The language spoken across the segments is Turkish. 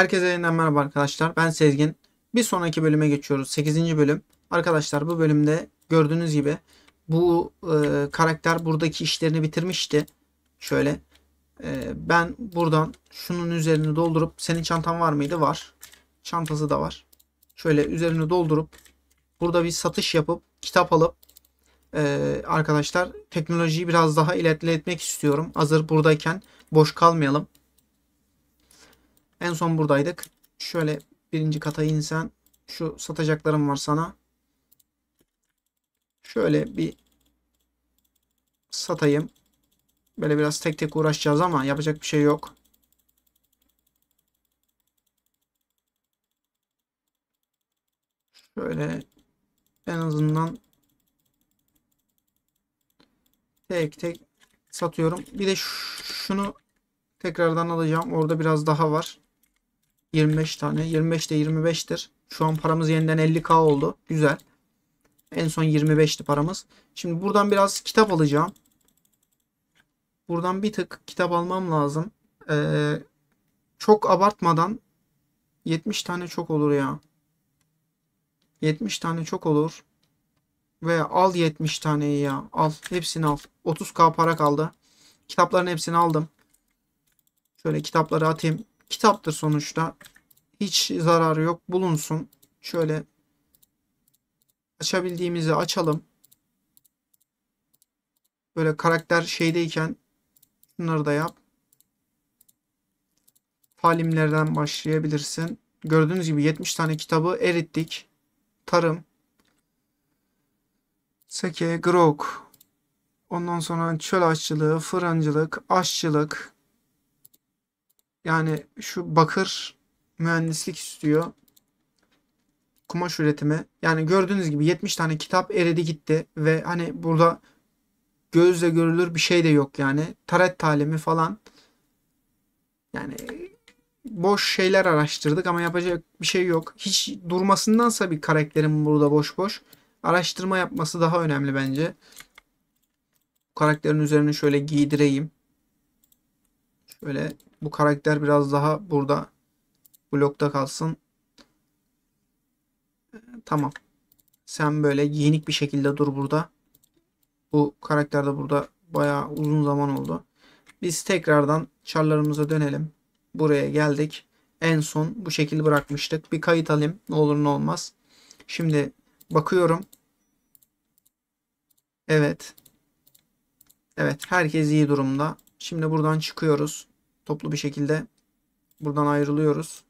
Herkese yeniden merhaba arkadaşlar. Ben Sezgin. Bir sonraki bölüme geçiyoruz. 8. bölüm. Arkadaşlar bu bölümde gördüğünüz gibi bu e, karakter buradaki işlerini bitirmişti. Şöyle. E, ben buradan şunun üzerini doldurup senin çantan var mıydı? Var. Çantası da var. Şöyle üzerini doldurup burada bir satış yapıp kitap alıp e, arkadaşlar teknolojiyi biraz daha ilerletmek istiyorum. Hazır buradayken boş kalmayalım. En son buradaydık. Şöyle birinci kata insen şu satacaklarım var sana. Şöyle bir satayım. Böyle biraz tek tek uğraşacağız ama yapacak bir şey yok. Şöyle en azından tek tek satıyorum. Bir de şunu tekrardan alacağım. Orada biraz daha var. 25 tane. 25 de 25'tir. Şu an paramız yeniden 50k oldu. Güzel. En son 25'ti paramız. Şimdi buradan biraz kitap alacağım. Buradan bir tık kitap almam lazım. Ee, çok abartmadan 70 tane çok olur ya. 70 tane çok olur. Ve al 70 taneyi ya. Al. Hepsini al. 30k para kaldı. Kitapların hepsini aldım. Şöyle kitapları atayım. Kitaptır sonuçta. Hiç zararı yok. Bulunsun. Şöyle açabildiğimizi açalım. Böyle karakter şeydeyken bunları da yap. Talimlerden başlayabilirsin. Gördüğünüz gibi 70 tane kitabı erittik. Tarım. sake, grok. Ondan sonra çöl aşçılığı, fırıncılık, aşçılık, yani şu bakır mühendislik istiyor. Kumaş üretimi. Yani gördüğünüz gibi 70 tane kitap eridi gitti ve hani burada gözle görülür bir şey de yok yani. Taret talimi falan. Yani boş şeyler araştırdık ama yapacak bir şey yok. Hiç durmasındansa bir karakterin burada boş boş araştırma yapması daha önemli bence. karakterin üzerine şöyle giydireyim. Şöyle bu karakter biraz daha burada blokta kalsın. Ee, tamam. Sen böyle yenik bir şekilde dur burada. Bu karakter de burada bayağı uzun zaman oldu. Biz tekrardan çarlarımıza dönelim. Buraya geldik. En son bu şekilde bırakmıştık. Bir kayıt alayım. Ne olur ne olmaz. Şimdi bakıyorum. Evet. Evet herkes iyi durumda. Şimdi buradan çıkıyoruz. Toplu bir şekilde buradan ayrılıyoruz.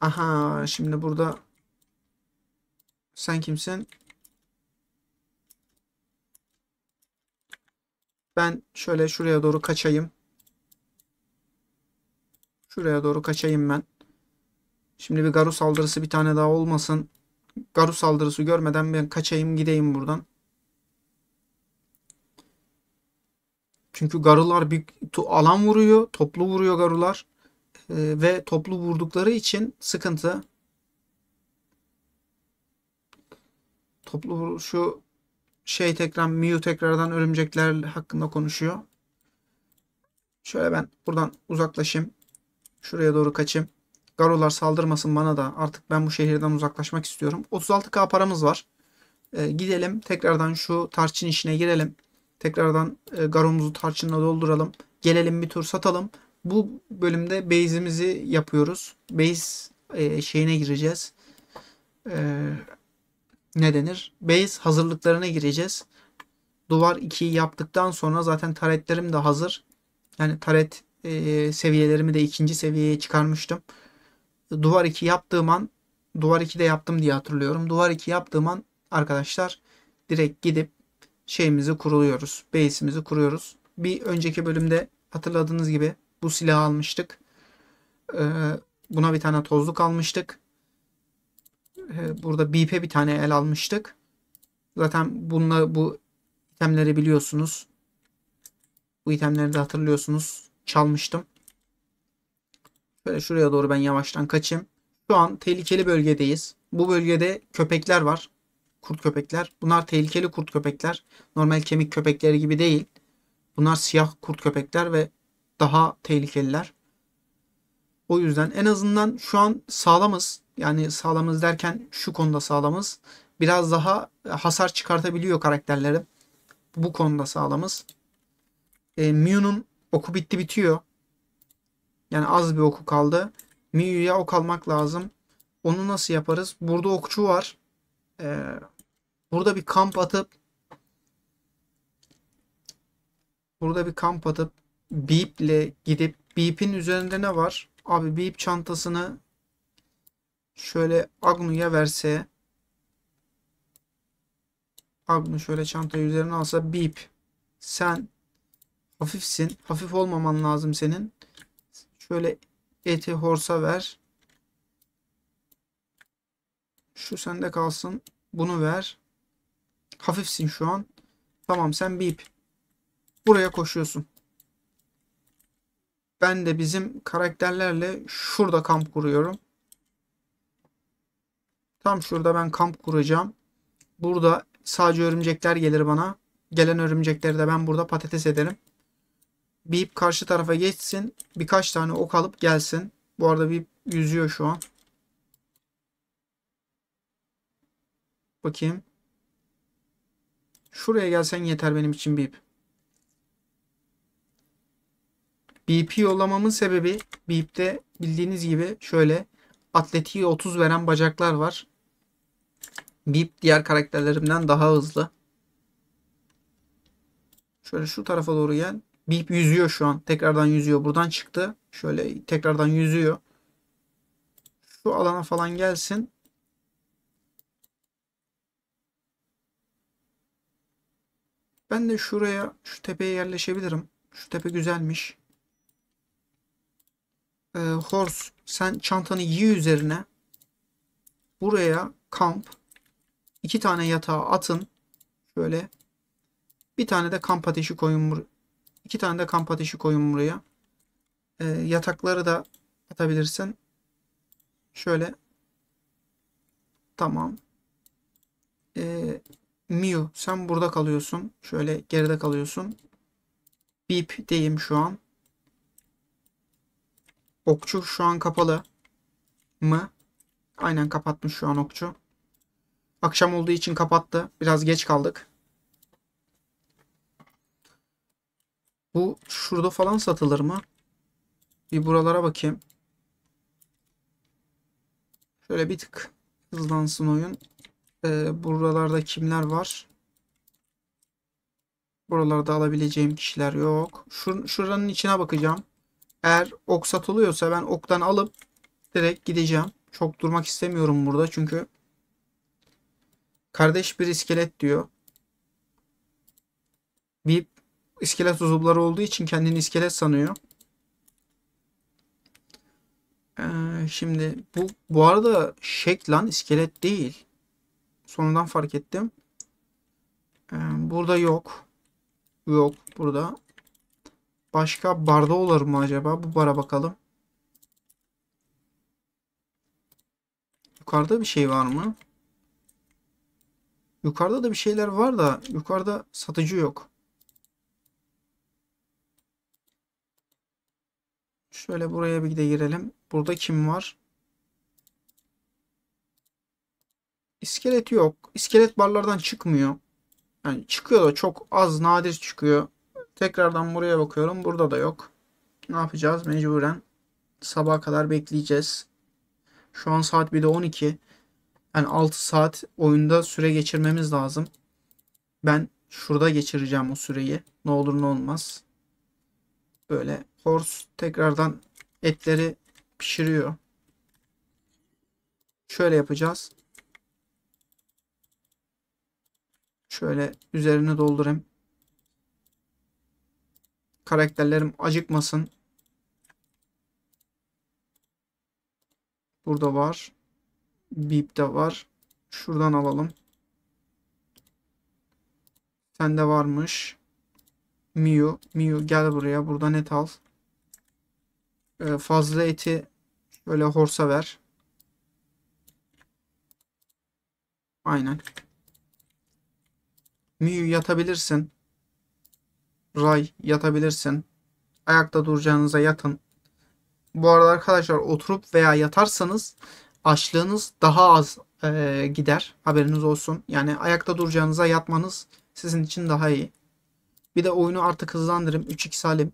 Aha şimdi burada sen kimsin? Ben şöyle şuraya doğru kaçayım. Şuraya doğru kaçayım ben. Şimdi bir Garu saldırısı bir tane daha olmasın. Garu saldırısı görmeden ben kaçayım gideyim buradan. Çünkü garılar bir alan vuruyor. Toplu vuruyor garılar. E, ee, ve toplu vurdukları için sıkıntı. Toplu şu şey tekrar Mew tekrardan örümcekler hakkında konuşuyor. Şöyle ben buradan uzaklaşayım. Şuraya doğru kaçayım. Garolar saldırmasın bana da. Artık ben bu şehirden uzaklaşmak istiyorum. 36k paramız var. Ee, gidelim tekrardan şu tarçın işine girelim. Tekrardan e, garomuzu tarçınla dolduralım. Gelelim bir tur satalım. Bu bölümde base'imizi yapıyoruz. Base e, şeyine gireceğiz. E, ne denir? Base hazırlıklarına gireceğiz. Duvar 2'yi yaptıktan sonra zaten taretlerim de hazır. Yani taret e, seviyelerimi de ikinci seviyeye çıkarmıştım. Duvar 2 yaptığım an Duvar de yaptım diye hatırlıyorum. Duvar 2 yaptığım an arkadaşlar direkt gidip şeyimizi kuruluyoruz. Base'imizi kuruyoruz. Bir önceki bölümde hatırladığınız gibi bu silahı almıştık. Ee, buna bir tane tozluk almıştık. Ee, burada bipe bir tane el almıştık. Zaten bununla bu itemleri biliyorsunuz. Bu itemleri de hatırlıyorsunuz. Çalmıştım. Böyle şuraya doğru ben yavaştan kaçayım. Şu an tehlikeli bölgedeyiz. Bu bölgede köpekler var kurt köpekler. Bunlar tehlikeli kurt köpekler. Normal kemik köpekleri gibi değil. Bunlar siyah kurt köpekler ve daha tehlikeliler. O yüzden en azından şu an sağlamız. Yani sağlamız derken şu konuda sağlamız. Biraz daha hasar çıkartabiliyor karakterlerim. Bu konuda sağlamız. E, Mew'nun oku bitti bitiyor. Yani az bir oku kaldı. Mew'ya ok almak lazım. Onu nasıl yaparız? Burada okçu var. Ee, Burada bir kamp atıp Burada bir kamp atıp beep ile gidip Beep'in üzerinde ne var? Abi Beep çantasını şöyle Agnu'ya verse Agnu şöyle çantayı üzerine alsa Beep sen hafifsin. Hafif olmaman lazım senin. Şöyle eti horsa ver. Şu sende kalsın. Bunu ver. Hafifsin şu an. Tamam sen bip. Buraya koşuyorsun. Ben de bizim karakterlerle şurada kamp kuruyorum. Tam şurada ben kamp kuracağım. Burada sadece örümcekler gelir bana. Gelen örümcekleri de ben burada patates ederim. Bip karşı tarafa geçsin. Birkaç tane ok alıp gelsin. Bu arada Bip yüzüyor şu an. Bakayım. Şuraya gelsen yeter benim için bip. BP yollamamın sebebi BIP'te bildiğiniz gibi şöyle atletiği 30 veren bacaklar var. BIP diğer karakterlerimden daha hızlı. Şöyle şu tarafa doğru gel. BIP yüzüyor şu an. Tekrardan yüzüyor. Buradan çıktı. Şöyle tekrardan yüzüyor. Şu alana falan gelsin. Ben de şuraya şu tepeye yerleşebilirim. Şu tepe güzelmiş. Ee, horse sen çantanı giy üzerine. Buraya kamp. iki tane yatağı atın. Şöyle. Bir tane de kamp ateşi koyun buraya. İki tane de kamp ateşi koyun buraya. Ee, yatakları da atabilirsin. Şöyle. Tamam. Ee, Miu sen burada kalıyorsun. Şöyle geride kalıyorsun. Bip diyeyim şu an. Okçu şu an kapalı mı? Aynen kapatmış şu an okçu. Akşam olduğu için kapattı. Biraz geç kaldık. Bu şurada falan satılır mı? Bir buralara bakayım. Şöyle bir tık hızlansın oyun e, buralarda kimler var? Buralarda alabileceğim kişiler yok. Şur şuranın içine bakacağım. Eğer ok satılıyorsa ben oktan alıp direkt gideceğim. Çok durmak istemiyorum burada çünkü kardeş bir iskelet diyor. Bir iskelet uzuvları olduğu için kendini iskelet sanıyor. Ee, şimdi bu bu arada şek lan iskelet değil. Sonradan fark ettim. Ee, burada yok. Yok burada. Başka barda olur mu acaba? Bu bara bakalım. Yukarıda bir şey var mı? Yukarıda da bir şeyler var da yukarıda satıcı yok. Şöyle buraya bir de girelim. Burada kim var? İskelet yok. İskelet barlardan çıkmıyor. Yani çıkıyor da çok az nadir çıkıyor. Tekrardan buraya bakıyorum. Burada da yok. Ne yapacağız? Mecburen sabaha kadar bekleyeceğiz. Şu an saat bir de 12. Yani 6 saat oyunda süre geçirmemiz lazım. Ben şurada geçireceğim o süreyi. Ne olur ne olmaz. Böyle horse tekrardan etleri pişiriyor. Şöyle yapacağız. Şöyle üzerine doldurayım. Karakterlerim acıkmasın. Burada var. Bip de var. Şuradan alalım. Sende varmış. Miu. Miu gel buraya. Buradan et al. Ee, fazla eti böyle horsa ver. Aynen. Miyu yatabilirsin. Ray yatabilirsin. Ayakta duracağınıza yatın. Bu arada arkadaşlar oturup veya yatarsanız açlığınız daha az e, gider. Haberiniz olsun. Yani ayakta duracağınıza yatmanız sizin için daha iyi. Bir de oyunu artık hızlandırayım. 3x halim.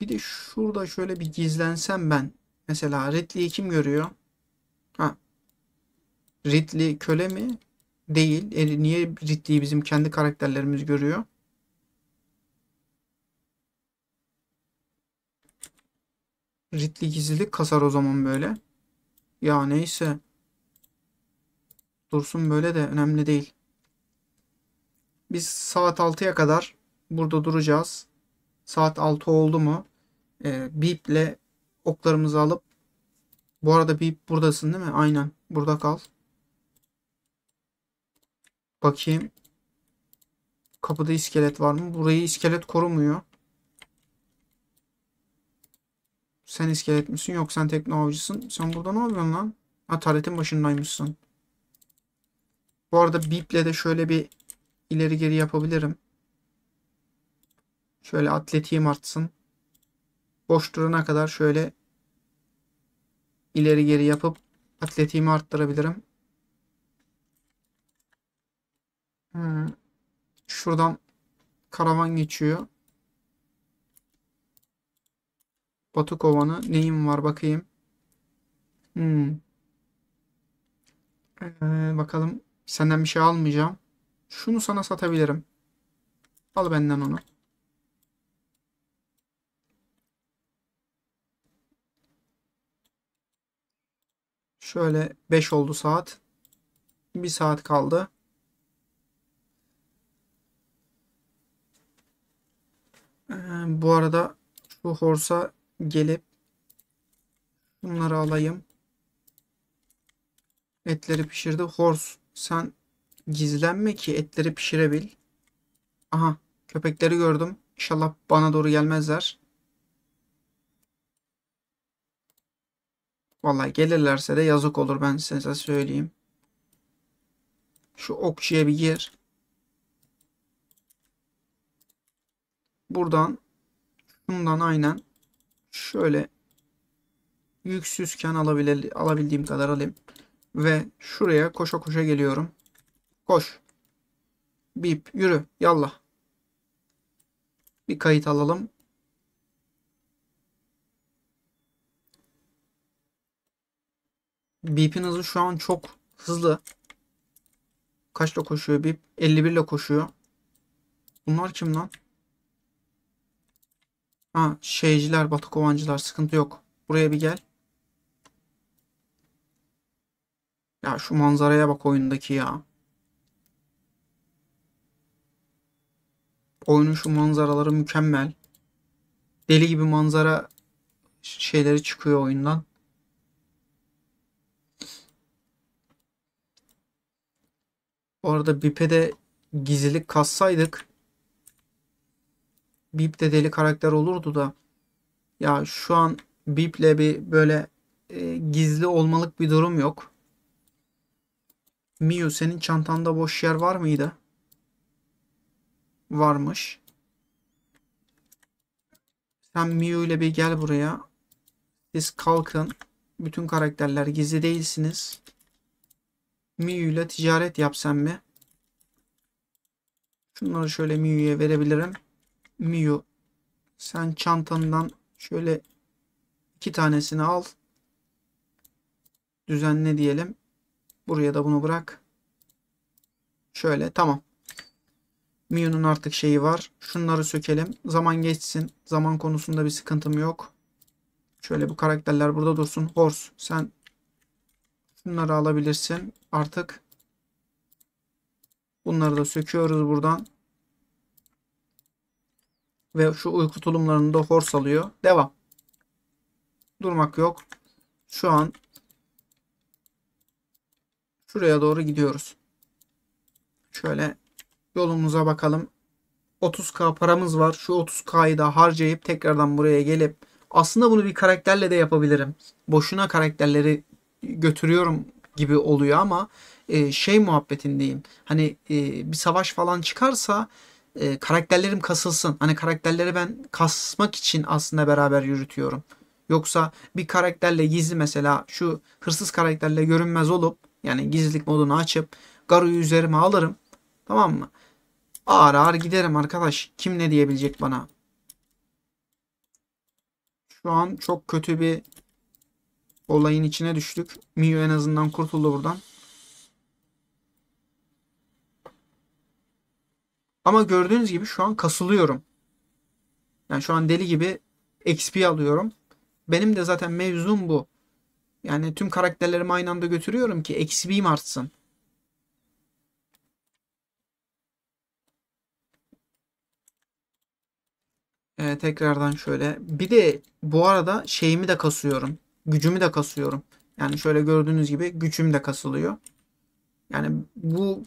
Bir de şurada şöyle bir gizlensem ben. Mesela Ridley'i kim görüyor? Ha. Ridley köle mi? değil. E, niye Ridley'i bizim kendi karakterlerimiz görüyor? Ridley gizlilik kasar o zaman böyle. Ya neyse. Dursun böyle de önemli değil. Biz saat 6'ya kadar burada duracağız. Saat 6 oldu mu? E, Beep'le oklarımızı alıp bu arada Beep buradasın değil mi? Aynen. Burada kal. Bakayım. Kapıda iskelet var mı? Burayı iskelet korumuyor. Sen iskelet misin? Yok sen tekne avcısın. Sen burada ne yapıyorsun lan? Ha taretin başındaymışsın. Bu arada biple de şöyle bir ileri geri yapabilirim. Şöyle atletiğim artsın. Boş durana kadar şöyle ileri geri yapıp atletiğimi arttırabilirim. Hmm. Şuradan karavan geçiyor. Batı kovanı. Neyim var bakayım. Hmm. Ee, bakalım. Senden bir şey almayacağım. Şunu sana satabilirim. Al benden onu. Şöyle 5 oldu saat. 1 saat kaldı. Ee, bu arada şu horsa gelip bunları alayım. Etleri pişirdi. Hors sen gizlenme ki etleri pişirebil. Aha köpekleri gördüm. İnşallah bana doğru gelmezler. Vallahi gelirlerse de yazık olur ben size söyleyeyim. Şu okçuya bir gir. Buradan bundan aynen şöyle yüksüzken alabil alabildiğim kadar alayım. Ve şuraya koşa koşa geliyorum. Koş. Bip yürü yallah. Bir kayıt alalım. Bip'in hızı şu an çok hızlı. Kaçla koşuyor Bip? 51 ile koşuyor. Bunlar kim lan? Ha şeyciler, batı kovancılar sıkıntı yok. Buraya bir gel. Ya şu manzaraya bak oyundaki ya. Oyunun şu manzaraları mükemmel. Deli gibi manzara şeyleri çıkıyor oyundan. Bu arada BIP'e gizlilik kassaydık Bip de deli karakter olurdu da ya şu an Bip'le bir böyle e, gizli olmalık bir durum yok. Miu senin çantanda boş yer var mıydı? Varmış. Sen Miu ile bir gel buraya. Siz kalkın. Bütün karakterler gizli değilsiniz. Miu ile ticaret yapsam mi? Şunları şöyle Miu'ya verebilirim. Mio, sen çantandan şöyle iki tanesini al. Düzenle diyelim. Buraya da bunu bırak. Şöyle tamam. Mio'nun artık şeyi var. Şunları sökelim. Zaman geçsin. Zaman konusunda bir sıkıntım yok. Şöyle bu karakterler burada dursun. Horse sen şunları alabilirsin. Artık bunları da söküyoruz buradan. Ve şu uyku tulumlarını da horse alıyor. Devam. Durmak yok. Şu an şuraya doğru gidiyoruz. Şöyle yolumuza bakalım. 30k paramız var. Şu 30k'yı da harcayıp tekrardan buraya gelip aslında bunu bir karakterle de yapabilirim. Boşuna karakterleri götürüyorum gibi oluyor ama e, şey muhabbetindeyim. Hani e, bir savaş falan çıkarsa e, karakterlerim kasılsın. Hani karakterleri ben kasmak için aslında beraber yürütüyorum. Yoksa bir karakterle gizli mesela şu hırsız karakterle görünmez olup yani gizlilik modunu açıp Garu'yu üzerime alırım. Tamam mı? Ağır ağır giderim arkadaş. Kim ne diyebilecek bana? Şu an çok kötü bir olayın içine düştük. Miu en azından kurtuldu buradan. Ama gördüğünüz gibi şu an kasılıyorum. Yani şu an deli gibi XP alıyorum. Benim de zaten mevzum bu. Yani tüm karakterlerimi aynı anda götürüyorum ki XP'm artsın. Ee, tekrardan şöyle. Bir de bu arada şeyimi de kasıyorum. Gücümü de kasıyorum. Yani şöyle gördüğünüz gibi gücüm de kasılıyor. Yani bu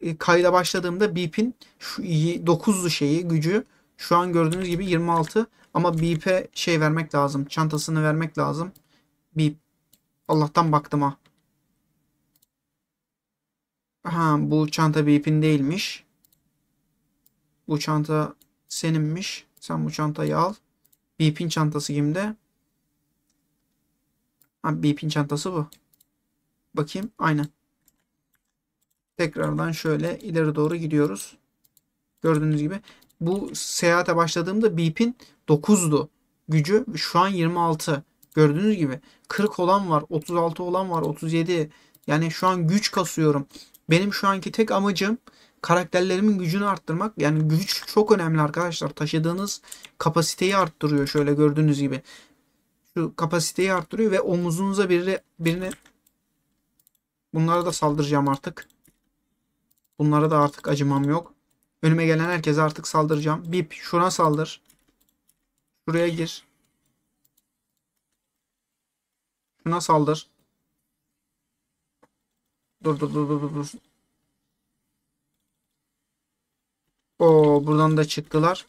e, kayda başladığımda BIP'in şu 9'lu şeyi gücü şu an gördüğünüz gibi 26 ama BIP'e şey vermek lazım. Çantasını vermek lazım. BIP. Allah'tan baktım ha. Ha bu çanta BIP'in değilmiş. Bu çanta seninmiş. Sen bu çantayı al. BIP'in çantası kimde? Ha BIP'in çantası bu. Bakayım. Aynen. Tekrardan şöyle ileri doğru gidiyoruz. Gördüğünüz gibi bu seyahate başladığımda BIP'in 9'du gücü. Şu an 26. Gördüğünüz gibi 40 olan var, 36 olan var, 37. Yani şu an güç kasıyorum. Benim şu anki tek amacım karakterlerimin gücünü arttırmak. Yani güç çok önemli arkadaşlar. Taşıdığınız kapasiteyi arttırıyor şöyle gördüğünüz gibi. Şu kapasiteyi arttırıyor ve omuzunuza birini, birine bunlara da saldıracağım artık. Bunlara da artık acımam yok. Önüme gelen herkese artık saldıracağım. Bip şuna saldır. Şuraya gir. Şuna saldır. Dur dur dur dur dur. Oo buradan da çıktılar.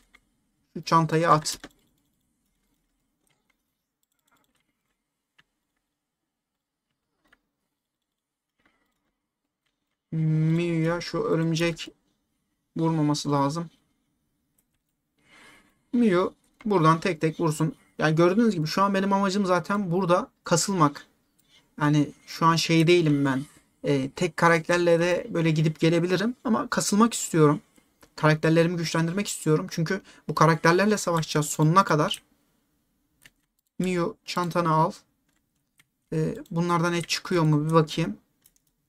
Şu çantayı at. Miu'ya şu örümcek vurmaması lazım. Miyu buradan tek tek vursun. Yani gördüğünüz gibi şu an benim amacım zaten burada kasılmak. Yani şu an şey değilim ben. E, tek karakterle de böyle gidip gelebilirim ama kasılmak istiyorum. Karakterlerimi güçlendirmek istiyorum. Çünkü bu karakterlerle savaşacağız sonuna kadar. Miyu çantanı al. E, bunlardan et çıkıyor mu bir bakayım.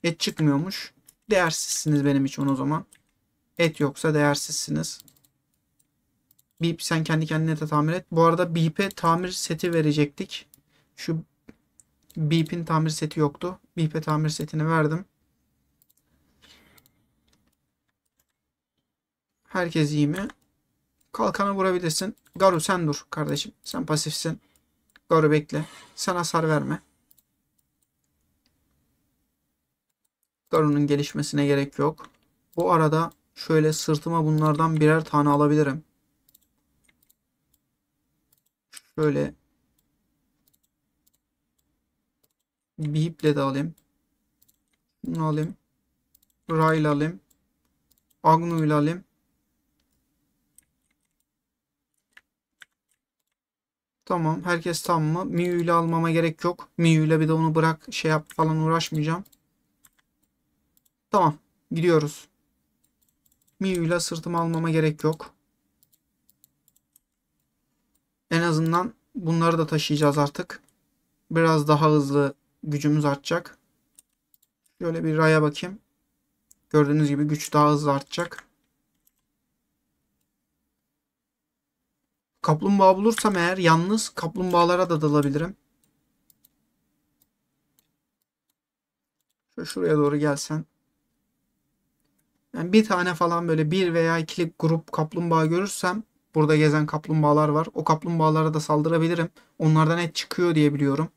Et çıkmıyormuş. Değersizsiniz benim için o zaman. Et yoksa değersizsiniz. Bip sen kendi kendine de tamir et. Bu arada Bip'e tamir seti verecektik. Şu Bip'in tamir seti yoktu. Bip'e tamir setini verdim. Herkes iyi mi? Kalkanı vurabilirsin. Garu sen dur kardeşim. Sen pasifsin. Garu bekle. Sen hasar verme. Darunun gelişmesine gerek yok. Bu arada şöyle sırtıma bunlardan birer tane alabilirim. Şöyle bir de alayım. Bunu alayım. Rail alayım. Agnu ile alayım. Tamam. Herkes tam mı? Miu ile almama gerek yok. Miu ile bir de onu bırak şey yap falan uğraşmayacağım. Tamam. Gidiyoruz. Miyu'yla sırtımı almama gerek yok. En azından bunları da taşıyacağız artık. Biraz daha hızlı gücümüz artacak. Şöyle bir raya bakayım. Gördüğünüz gibi güç daha hızlı artacak. Kaplumbağa bulursam eğer yalnız kaplumbağalara da dalabilirim. Şöyle şuraya doğru gelsen. Yani bir tane falan böyle bir veya ikili grup kaplumbağa görürsem burada gezen kaplumbağalar var. O kaplumbağalara da saldırabilirim. Onlardan et çıkıyor diye biliyorum.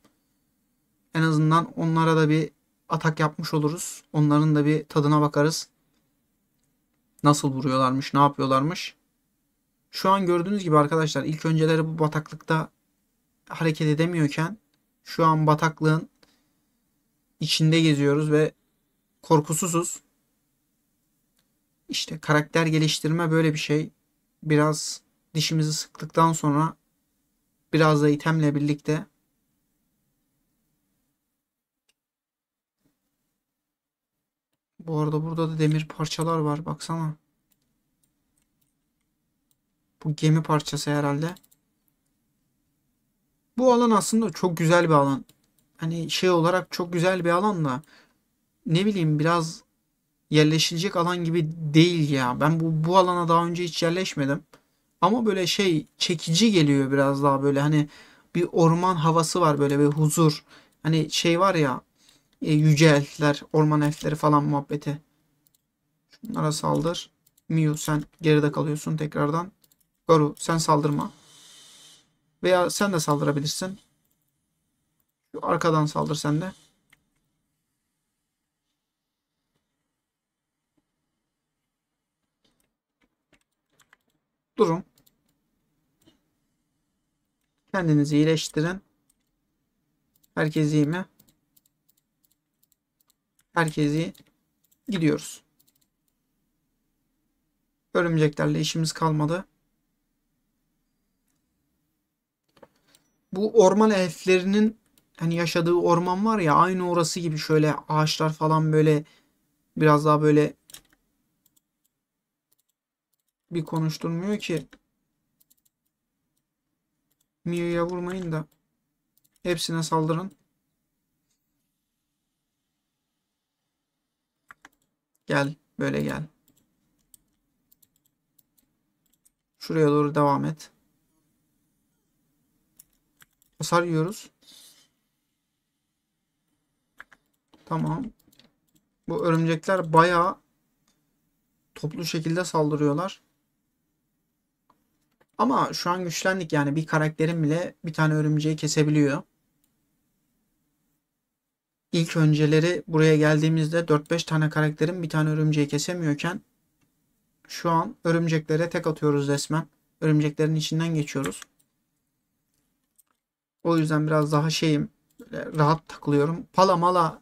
En azından onlara da bir atak yapmış oluruz. Onların da bir tadına bakarız. Nasıl vuruyorlarmış, ne yapıyorlarmış. Şu an gördüğünüz gibi arkadaşlar ilk önceleri bu bataklıkta hareket edemiyorken şu an bataklığın içinde geziyoruz ve korkusuzuz işte karakter geliştirme böyle bir şey. Biraz dişimizi sıktıktan sonra biraz da itemle birlikte Bu arada burada da demir parçalar var baksana. Bu gemi parçası herhalde. Bu alan aslında çok güzel bir alan. Hani şey olarak çok güzel bir alan da ne bileyim biraz yerleşilecek alan gibi değil ya. Ben bu, bu alana daha önce hiç yerleşmedim. Ama böyle şey çekici geliyor biraz daha böyle hani bir orman havası var böyle bir huzur. Hani şey var ya e, yüce elfler, orman elfleri falan muhabbeti. Şunlara saldır. Miu sen geride kalıyorsun tekrardan. Garu sen saldırma. Veya sen de saldırabilirsin. arkadan saldır sen de. Durun. Kendinizi iyileştirin. Herkes iyi mi? Herkes iyi. Gidiyoruz. Örümceklerle işimiz kalmadı. Bu orman elflerinin hani yaşadığı orman var ya aynı orası gibi şöyle ağaçlar falan böyle biraz daha böyle bir konuşturmuyor ki. Mio'ya vurmayın da hepsine saldırın. Gel böyle gel. Şuraya doğru devam et. Hasar yiyoruz. Tamam. Bu örümcekler bayağı toplu şekilde saldırıyorlar. Ama şu an güçlendik yani bir karakterim bile bir tane örümceği kesebiliyor. İlk önceleri buraya geldiğimizde 4-5 tane karakterim bir tane örümceği kesemiyorken şu an örümceklere tek atıyoruz resmen. Örümceklerin içinden geçiyoruz. O yüzden biraz daha şeyim rahat takılıyorum. Pala mala,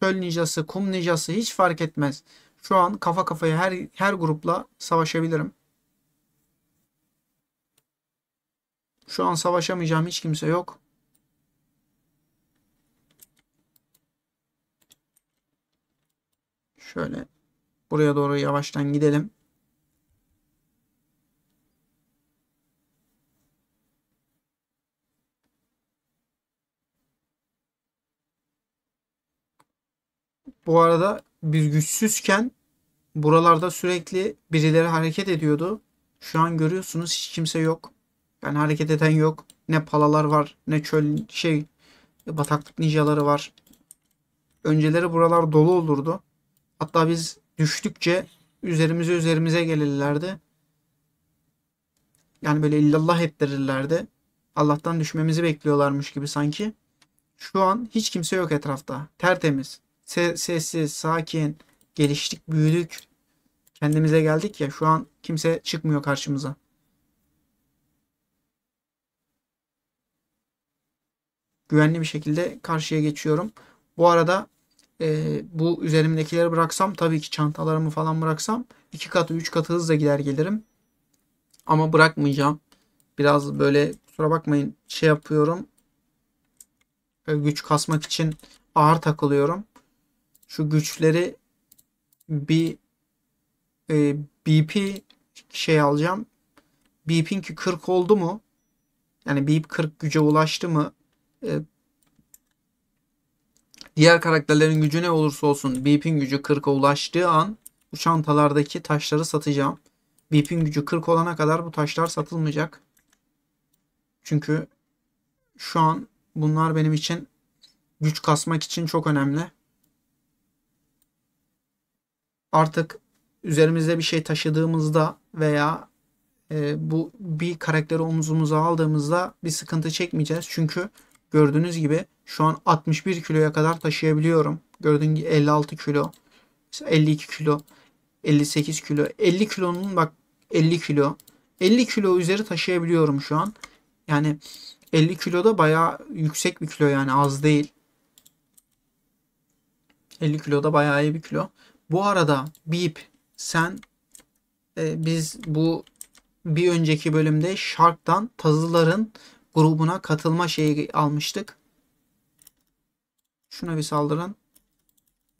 çöl ninjası, kum ninjası hiç fark etmez. Şu an kafa kafaya her, her grupla savaşabilirim. Şu an savaşamayacağım hiç kimse yok. Şöyle buraya doğru yavaştan gidelim. Bu arada biz güçsüzken buralarda sürekli birileri hareket ediyordu. Şu an görüyorsunuz hiç kimse yok. Yani hareket eden yok. Ne palalar var ne çöl şey bataklık ninjaları var. Önceleri buralar dolu olurdu. Hatta biz düştükçe üzerimize üzerimize gelirlerdi. Yani böyle illallah ettirirlerdi. Allah'tan düşmemizi bekliyorlarmış gibi sanki. Şu an hiç kimse yok etrafta. Tertemiz, se sessiz, sakin, geliştik, büyüdük. Kendimize geldik ya şu an kimse çıkmıyor karşımıza. güvenli bir şekilde karşıya geçiyorum. Bu arada e, bu üzerimdekileri bıraksam tabii ki çantalarımı falan bıraksam 2 katı 3 katı hızla gider gelirim. Ama bırakmayacağım. Biraz böyle kusura bakmayın şey yapıyorum. Böyle güç kasmak için ağır takılıyorum. Şu güçleri bir e, BP şey alacağım. BP'inki 40 oldu mu? Yani BP 40 güce ulaştı mı? Ee, diğer karakterlerin gücü ne olursa olsun Beep'in gücü 40'a ulaştığı an bu çantalardaki taşları satacağım. Beep'in gücü 40 olana kadar bu taşlar satılmayacak. Çünkü şu an bunlar benim için güç kasmak için çok önemli. Artık üzerimizde bir şey taşıdığımızda veya e, bu bir karakteri omuzumuza aldığımızda bir sıkıntı çekmeyeceğiz. Çünkü Gördüğünüz gibi şu an 61 kiloya kadar taşıyabiliyorum. Gördüğünüz gibi 56 kilo, 52 kilo, 58 kilo, 50 kilonun bak 50 kilo, 50 kilo üzeri taşıyabiliyorum şu an. Yani 50 kilo da bayağı yüksek bir kilo yani az değil. 50 kilo da bayağı iyi bir kilo. Bu arada Beep sen e, biz bu bir önceki bölümde Shark'tan tazıların grubuna katılma şeyi almıştık. Şuna bir saldırın.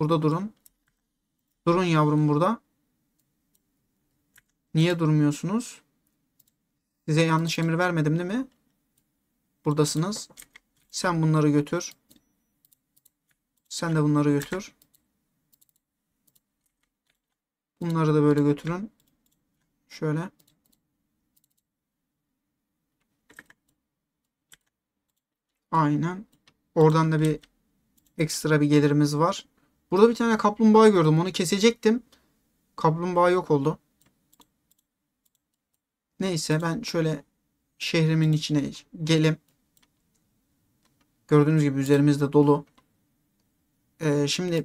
Burada durun. Durun yavrum burada. Niye durmuyorsunuz? Size yanlış emir vermedim değil mi? Buradasınız. Sen bunları götür. Sen de bunları götür. Bunları da böyle götürün. Şöyle. Aynen. Oradan da bir ekstra bir gelirimiz var. Burada bir tane kaplumbağa gördüm. Onu kesecektim. Kaplumbağa yok oldu. Neyse ben şöyle şehrimin içine gelim. Gördüğünüz gibi üzerimizde dolu. Ee, şimdi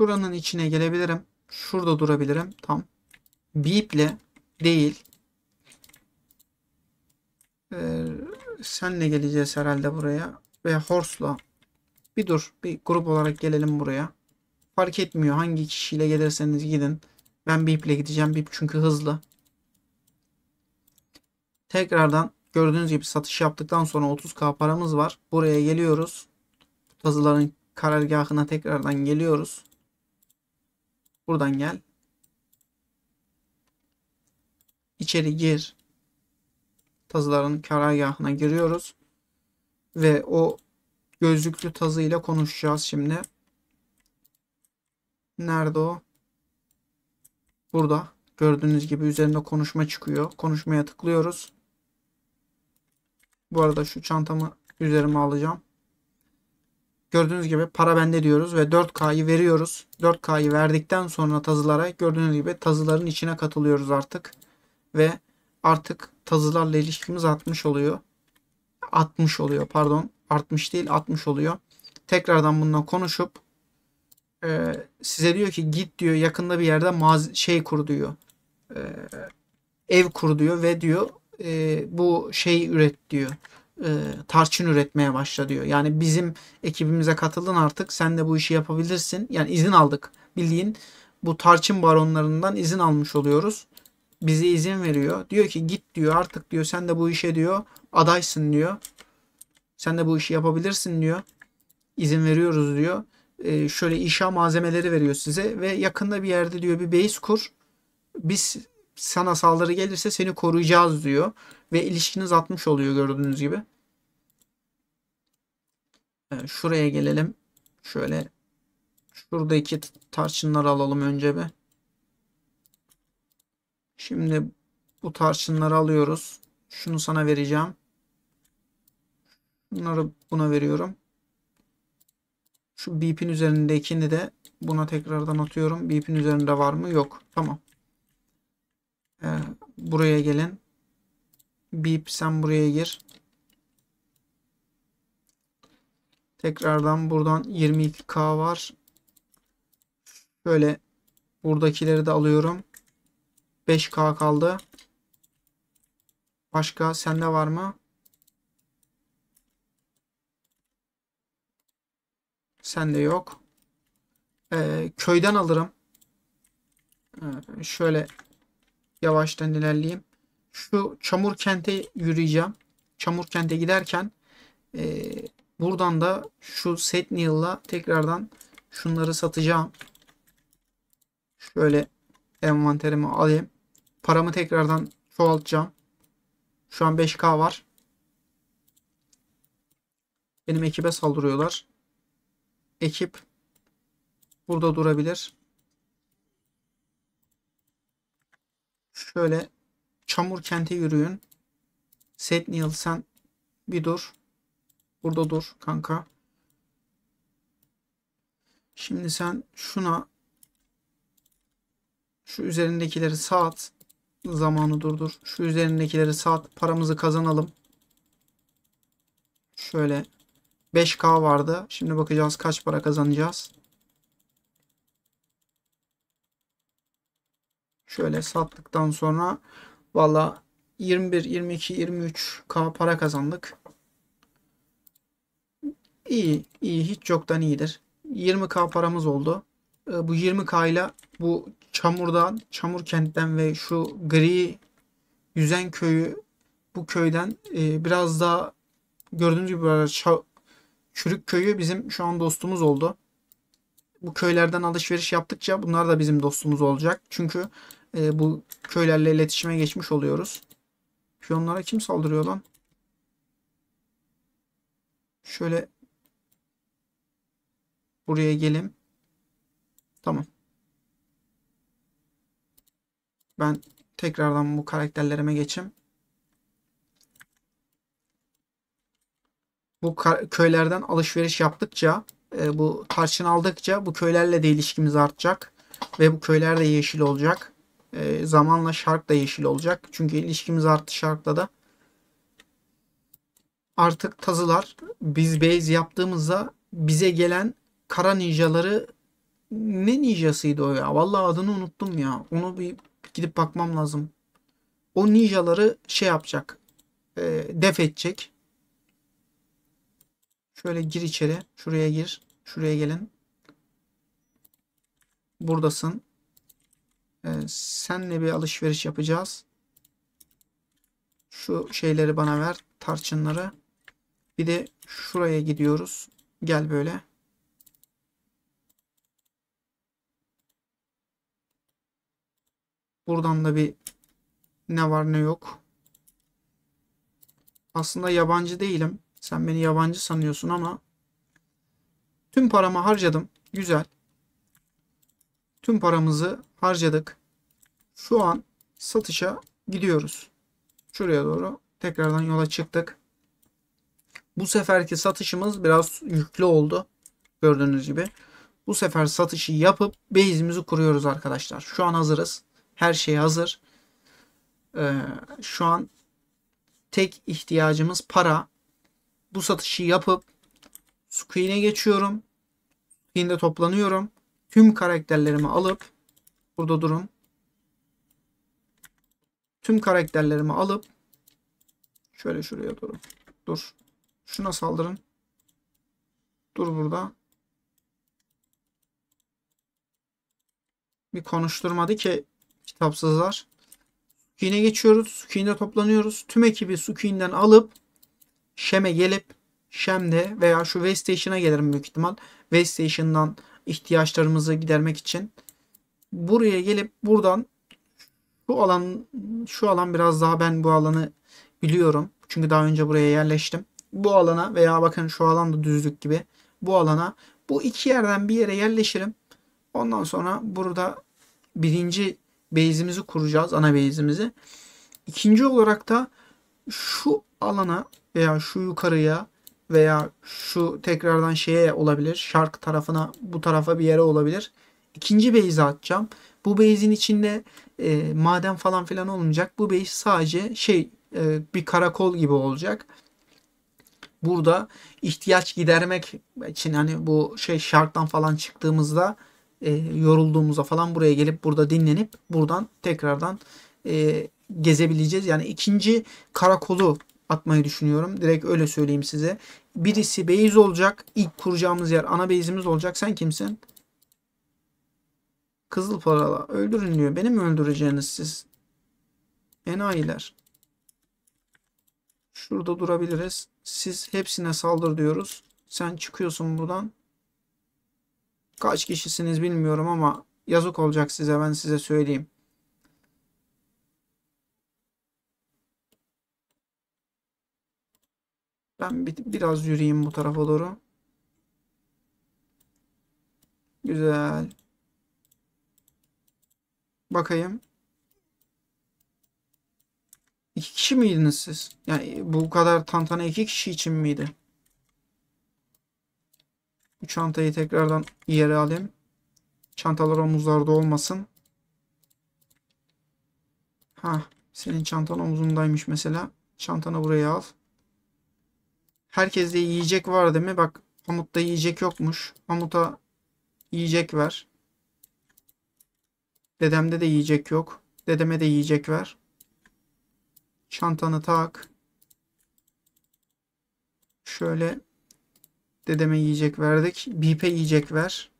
şuranın içine gelebilirim. Şurada durabilirim. Tam. Biple değil. Ee, senle geleceğiz herhalde buraya. Ve Horse'la. Bir dur. Bir grup olarak gelelim buraya. Fark etmiyor hangi kişiyle gelirseniz gidin. Ben Beep gideceğim. Beep çünkü hızlı. Tekrardan gördüğünüz gibi satış yaptıktan sonra 30k paramız var. Buraya geliyoruz. Puzzle'ların karargahına tekrardan geliyoruz. Buradan gel. İçeri gir tazıların karargahına giriyoruz. Ve o gözlüklü tazı ile konuşacağız şimdi. Nerede o? Burada. Gördüğünüz gibi üzerinde konuşma çıkıyor. Konuşmaya tıklıyoruz. Bu arada şu çantamı üzerime alacağım. Gördüğünüz gibi para bende diyoruz ve 4K'yı veriyoruz. 4K'yı verdikten sonra tazılara gördüğünüz gibi tazıların içine katılıyoruz artık. Ve artık tazılarla ilişkimiz artmış oluyor. 60 oluyor pardon. Artmış değil 60 oluyor. Tekrardan bununla konuşup e, size diyor ki git diyor yakında bir yerde maz şey kur diyor. E, ev kur diyor ve diyor e, bu şey üret diyor. E, tarçın üretmeye başla diyor. Yani bizim ekibimize katıldın artık sen de bu işi yapabilirsin. Yani izin aldık bildiğin bu tarçın baronlarından izin almış oluyoruz bize izin veriyor. Diyor ki git diyor artık diyor sen de bu işe diyor adaysın diyor. Sen de bu işi yapabilirsin diyor. İzin veriyoruz diyor. Ee, şöyle inşa malzemeleri veriyor size ve yakında bir yerde diyor bir base kur. Biz sana saldırı gelirse seni koruyacağız diyor. Ve ilişkiniz atmış oluyor gördüğünüz gibi. Evet, şuraya gelelim. Şöyle şuradaki tarçınları alalım önce bir. Şimdi bu tarçınları alıyoruz. Şunu sana vereceğim. Bunları buna veriyorum. Şu bip'in üzerindekini de buna tekrardan atıyorum. Bip'in üzerinde var mı? Yok. Tamam. Ee, buraya gelin. Bip sen buraya gir. Tekrardan buradan 22k var. Böyle buradakileri de alıyorum. 5K kaldı. Başka sende var mı? Sende yok. Ee, köyden alırım. Ee, şöyle yavaştan ilerleyeyim. Şu çamur kente yürüyeceğim. Çamur kente giderken e, buradan da şu Setnil'la tekrardan şunları satacağım. Şöyle envanterimi alayım. Paramı tekrardan çoğaltacağım. Şu an 5K var. Benim ekibe saldırıyorlar. Ekip burada durabilir. Şöyle çamur kente yürüyün. Setniel sen bir dur. Burada dur kanka. Şimdi sen şuna şu üzerindekileri sağ at. Zamanı durdur. Şu üzerindekileri sat. Paramızı kazanalım. Şöyle 5K vardı. Şimdi bakacağız kaç para kazanacağız. Şöyle sattıktan sonra valla 21, 22, 23K para kazandık. İyi, iyi. Hiç yoktan iyidir. 20K paramız oldu. Ee, bu 20K ile bu Çamur'dan, Çamur kentten ve şu gri yüzen köyü bu köyden e, biraz daha gördüğünüz gibi böyle Çürük köyü bizim şu an dostumuz oldu. Bu köylerden alışveriş yaptıkça bunlar da bizim dostumuz olacak. Çünkü e, bu köylerle iletişime geçmiş oluyoruz. Piyonlara kim saldırıyor lan? Şöyle buraya gelim. Tamam. Ben tekrardan bu karakterlerime geçeyim. Bu köylerden alışveriş yaptıkça, e, bu tarçın aldıkça bu köylerle de ilişkimiz artacak. Ve bu köyler de yeşil olacak. E, zamanla şark da yeşil olacak. Çünkü ilişkimiz arttı şarkla da. Artık tazılar biz base yaptığımızda bize gelen kara ninjaları ne ninjasıydı o ya? Vallahi adını unuttum ya. Onu bir Gidip bakmam lazım. O ninjaları şey yapacak. E, def edecek. Şöyle gir içeri. Şuraya gir. Şuraya gelin. Buradasın. E, senle bir alışveriş yapacağız. Şu şeyleri bana ver. Tarçınları. Bir de şuraya gidiyoruz. Gel böyle. Buradan da bir ne var ne yok. Aslında yabancı değilim. Sen beni yabancı sanıyorsun ama tüm paramı harcadım. Güzel. Tüm paramızı harcadık. Şu an satışa gidiyoruz. Şuraya doğru tekrardan yola çıktık. Bu seferki satışımız biraz yüklü oldu. Gördüğünüz gibi. Bu sefer satışı yapıp base'imizi kuruyoruz arkadaşlar. Şu an hazırız. Her şey hazır. Ee, şu an tek ihtiyacımız para. Bu satışı yapıp Squeen'e geçiyorum. Squeen'de toplanıyorum. Tüm karakterlerimi alıp burada durun. Tüm karakterlerimi alıp şöyle şuraya durun. Dur. Şuna saldırın. Dur burada. Bir konuşturmadı ki Kitapsızlar. Sukine'e geçiyoruz. Sukine'de toplanıyoruz. Tüm ekibi Sukine'den alıp Şem'e gelip Şem'de veya şu Waystation'a gelirim büyük ihtimal. Waystation'dan ihtiyaçlarımızı gidermek için. Buraya gelip buradan bu alan şu alan biraz daha ben bu alanı biliyorum. Çünkü daha önce buraya yerleştim. Bu alana veya bakın şu alan da düzlük gibi. Bu alana bu iki yerden bir yere yerleşirim. Ondan sonra burada birinci base'imizi kuracağız. Ana base'imizi. İkinci olarak da şu alana veya şu yukarıya veya şu tekrardan şeye olabilir. Şark tarafına bu tarafa bir yere olabilir. İkinci base atacağım. Bu base'in içinde e, maden falan filan olmayacak. Bu base sadece şey e, bir karakol gibi olacak. Burada ihtiyaç gidermek için hani bu şey şarktan falan çıktığımızda e, yorulduğumuzda falan buraya gelip burada dinlenip buradan tekrardan e, gezebileceğiz. Yani ikinci karakolu atmayı düşünüyorum. Direkt öyle söyleyeyim size. Birisi base olacak. İlk kuracağımız yer ana base'imiz olacak. Sen kimsin? Kızıl parala Öldürün diyor. Beni mi öldüreceğiniz siz? Enayiler. Şurada durabiliriz. Siz hepsine saldır diyoruz. Sen çıkıyorsun buradan. Kaç kişisiniz bilmiyorum ama yazık olacak size ben size söyleyeyim. Ben bir, biraz yürüyeyim bu tarafa doğru. Güzel. Bakayım. İki kişi miydiniz siz? Yani bu kadar tantana iki kişi için miydi? Bu çantayı tekrardan yere alayım. Çantalar omuzlarda olmasın. Ha, senin çantan omuzundaymış mesela. Çantanı buraya al. Herkeste yiyecek var değil mi? Bak Hamut'ta yiyecek yokmuş. Hamut'a yiyecek ver. Dedemde de yiyecek yok. Dedeme de yiyecek ver. Çantanı tak. Şöyle Dedeme yiyecek verdik. Bipe yiyecek ver.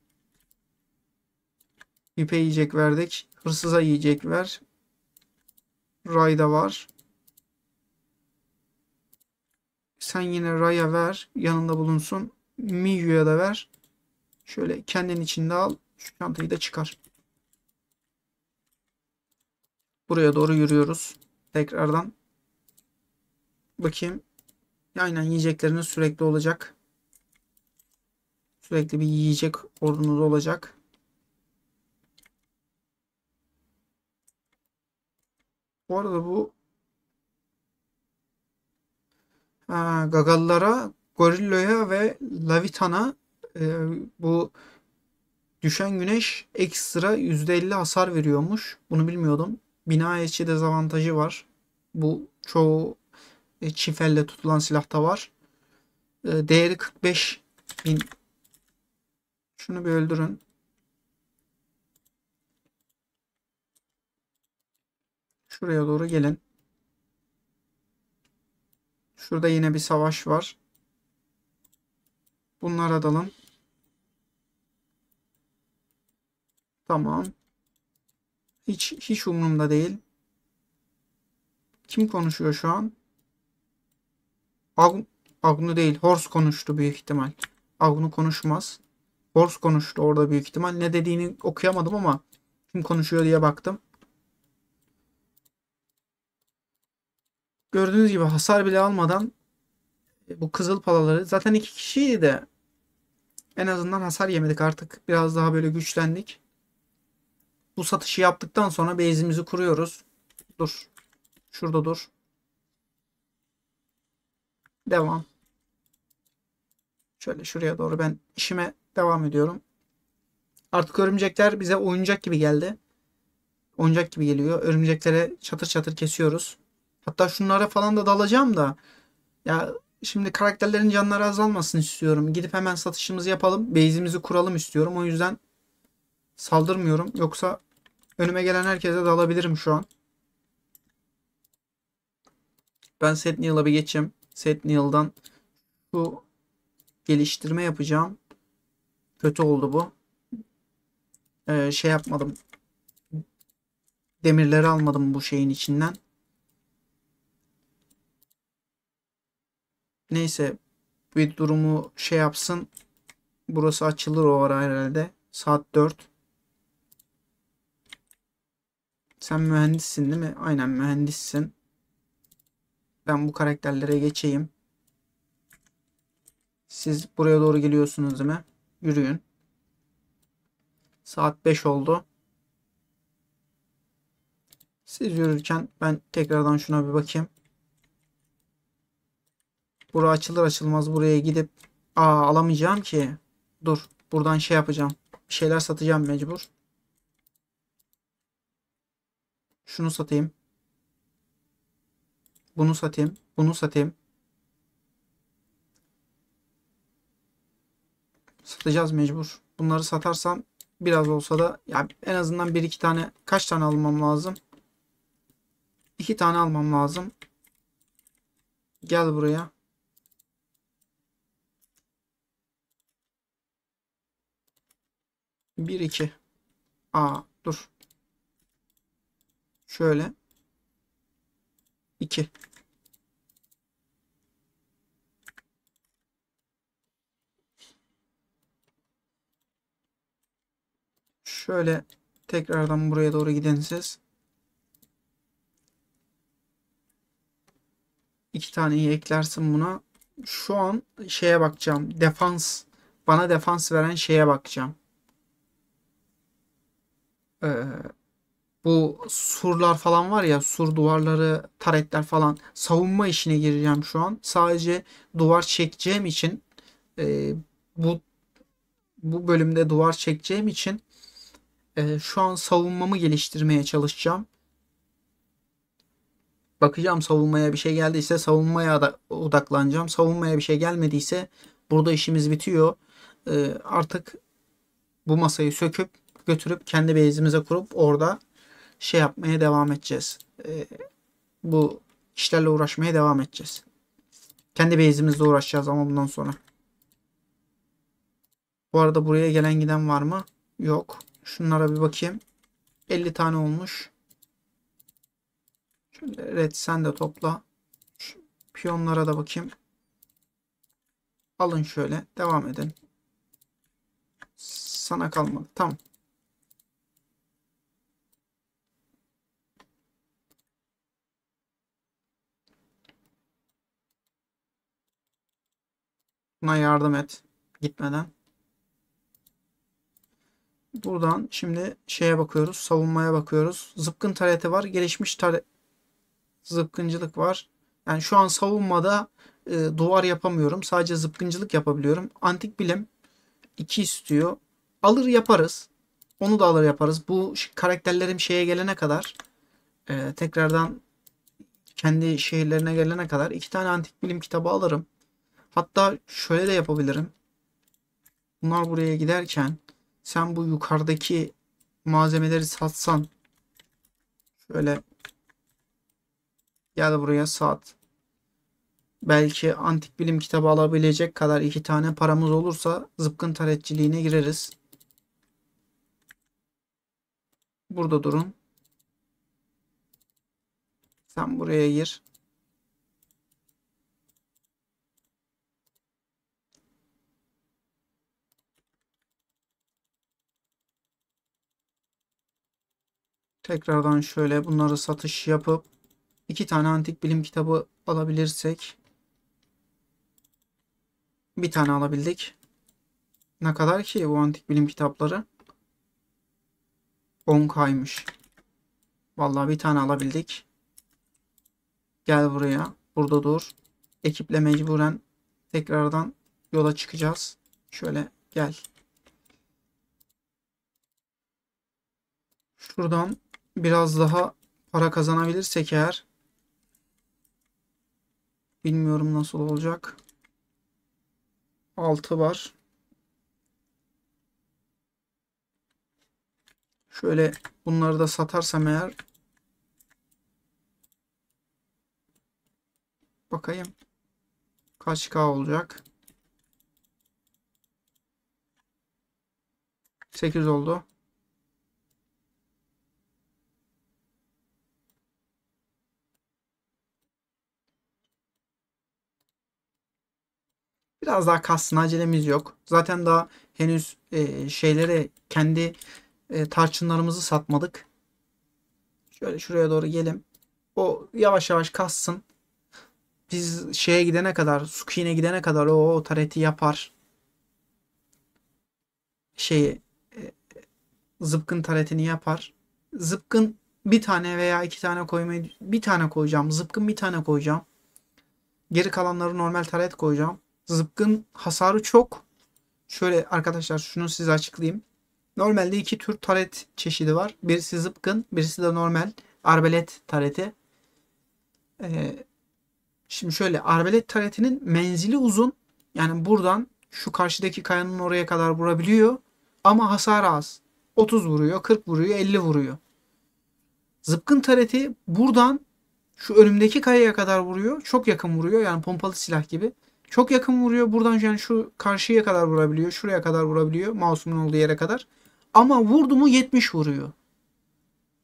Bipe yiyecek verdik. Hırsıza yiyecek ver. Rayda var. Sen yine Ray'a ver. Yanında bulunsun. Miyu'ya da ver. Şöyle kendin içinde al. Şu çantayı da çıkar. Buraya doğru yürüyoruz. Tekrardan. Bakayım. Aynen yiyecekleriniz sürekli olacak. Sürekli bir yiyecek ordunuz olacak. Bu arada bu ha, Gagallara, Gorillo'ya ve Lavitan'a e, bu düşen güneş ekstra %50 hasar veriyormuş. Bunu bilmiyordum. Bina içi dezavantajı var. Bu çoğu e, çift elle tutulan silahta var. E, değeri 45 bin şunu bir öldürün. Şuraya doğru gelin. Şurada yine bir savaş var. Bunlara dalın. Tamam. Hiç hiç umurumda değil. Kim konuşuyor şu an? Agn Agnu değil. Horse konuştu büyük ihtimal. Agnu konuşmaz. Bors konuştu orada büyük ihtimal. Ne dediğini okuyamadım ama kim konuşuyor diye baktım. Gördüğünüz gibi hasar bile almadan e, bu kızıl palaları zaten iki kişiydi de en azından hasar yemedik artık. Biraz daha böyle güçlendik. Bu satışı yaptıktan sonra base'imizi kuruyoruz. Dur. Şurada dur. Devam. Şöyle şuraya doğru ben işime Devam ediyorum. Artık örümcekler bize oyuncak gibi geldi. Oyuncak gibi geliyor. Örümceklere çatır çatır kesiyoruz. Hatta şunlara falan da dalacağım da. Ya şimdi karakterlerin canları azalmasın istiyorum. Gidip hemen satışımızı yapalım. Base'imizi kuralım istiyorum. O yüzden saldırmıyorum. Yoksa önüme gelen herkese dalabilirim şu an. Ben Setneal'a bir geçeyim. Setneal'dan bu geliştirme yapacağım. Kötü oldu bu. Ee, şey yapmadım. Demirleri almadım bu şeyin içinden. Neyse bir durumu şey yapsın. Burası açılır o ara herhalde. Saat 4. Sen mühendissin değil mi? Aynen mühendissin. Ben bu karakterlere geçeyim. Siz buraya doğru geliyorsunuz değil mi? Yürüyün. Saat 5 oldu. Siz yürürken ben tekrardan şuna bir bakayım. Bura açılır açılmaz buraya gidip aa alamayacağım ki. Dur buradan şey yapacağım. Bir şeyler satacağım mecbur. Şunu satayım. Bunu satayım. Bunu satayım. Satacağız mecbur. Bunları satarsam biraz olsa da ya en azından bir iki tane kaç tane almam lazım? İki tane almam lazım. Gel buraya. Bir iki. Aa dur. Şöyle. İki. Şöyle tekrardan buraya doğru giden siz İki taneyi eklersin buna. Şu an şeye bakacağım. Defans. Bana defans veren şeye bakacağım. Ee, bu surlar falan var ya sur duvarları taretler falan savunma işine gireceğim şu an. Sadece duvar çekeceğim için e, bu bu bölümde duvar çekeceğim için e, şu an savunmamı geliştirmeye çalışacağım. Bakacağım savunmaya bir şey geldiyse savunmaya da odaklanacağım. Savunmaya bir şey gelmediyse burada işimiz bitiyor. E, artık bu masayı söküp götürüp kendi base'imize kurup orada şey yapmaya devam edeceğiz. E, bu işlerle uğraşmaya devam edeceğiz. Kendi base'imizle uğraşacağız ama bundan sonra. Bu arada buraya gelen giden var mı? Yok. Şunlara bir bakayım. 50 tane olmuş. Şöyle red sen de topla. Şu piyonlara da bakayım. Alın şöyle. Devam edin. Sana kalmadı. Tamam. Buna yardım et. Gitmeden. Buradan şimdi şeye bakıyoruz. Savunmaya bakıyoruz. Zıpkın tarayeti var. Gelişmiş tarih zıpkıncılık var. Yani şu an savunmada e, duvar yapamıyorum. Sadece zıpkıncılık yapabiliyorum. Antik bilim 2 istiyor. Alır yaparız. Onu da alır yaparız. Bu karakterlerim şeye gelene kadar e, tekrardan kendi şehirlerine gelene kadar iki tane antik bilim kitabı alırım. Hatta şöyle de yapabilirim. Bunlar buraya giderken sen bu yukarıdaki malzemeleri satsan şöyle gel buraya sat. Belki antik bilim kitabı alabilecek kadar iki tane paramız olursa zıpkın taretçiliğine gireriz. Burada durun. Sen buraya gir. Tekrardan şöyle bunları satış yapıp iki tane antik bilim kitabı alabilirsek bir tane alabildik. Ne kadar ki bu antik bilim kitapları? 10 kaymış. Vallahi bir tane alabildik. Gel buraya. Burada dur. Ekiple mecburen tekrardan yola çıkacağız. Şöyle gel. Şuradan biraz daha para kazanabilirsek eğer bilmiyorum nasıl olacak. 6 var. Şöyle bunları da satarsam eğer bakayım kaç K olacak. 8 oldu. Biraz daha kalsın acelemiz yok. Zaten daha henüz e, şeylere kendi e, tarçınlarımızı satmadık. Şöyle şuraya doğru gelim. O yavaş yavaş kassın. Biz şeye gidene kadar, Suki'ne gidene kadar o, o tareti yapar. Şeyi e, zıpkın taretini yapar. Zıpkın bir tane veya iki tane koymayı bir tane koyacağım. Zıpkın bir tane koyacağım. Geri kalanları normal taret koyacağım. Zıpkın hasarı çok. Şöyle arkadaşlar şunu size açıklayayım. Normalde iki tür taret çeşidi var. Birisi zıpkın, birisi de normal arbelet tareti. Ee, şimdi şöyle arbelet taretinin menzili uzun. Yani buradan şu karşıdaki kayanın oraya kadar vurabiliyor. Ama hasar az. 30 vuruyor, 40 vuruyor, 50 vuruyor. Zıpkın tareti buradan şu önümdeki kayaya kadar vuruyor. Çok yakın vuruyor. Yani pompalı silah gibi. Çok yakın vuruyor. Buradan yani şu karşıya kadar vurabiliyor. Şuraya kadar vurabiliyor. Mouse'umun olduğu yere kadar. Ama vurdu mu 70 vuruyor.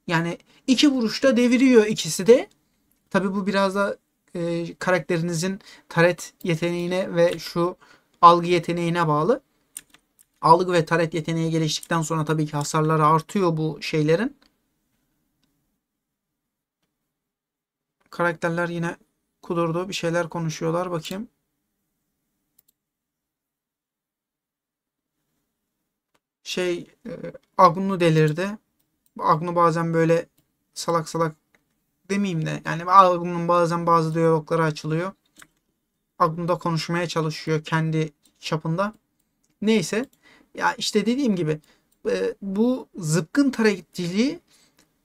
Yani iki vuruşta deviriyor ikisi de. Tabi bu biraz da e, karakterinizin taret yeteneğine ve şu algı yeteneğine bağlı. Algı ve taret yeteneği geliştikten sonra tabii ki hasarları artıyor bu şeylerin. Karakterler yine kudurdu. Bir şeyler konuşuyorlar. Bakayım. şey e, Agnu delirdi. Agnu bazen böyle salak salak demeyeyim de yani Agnu'nun bazen bazı diyalogları açılıyor. Agnu da konuşmaya çalışıyor kendi çapında. Neyse ya işte dediğim gibi e, bu zıpkın tarayıcılığı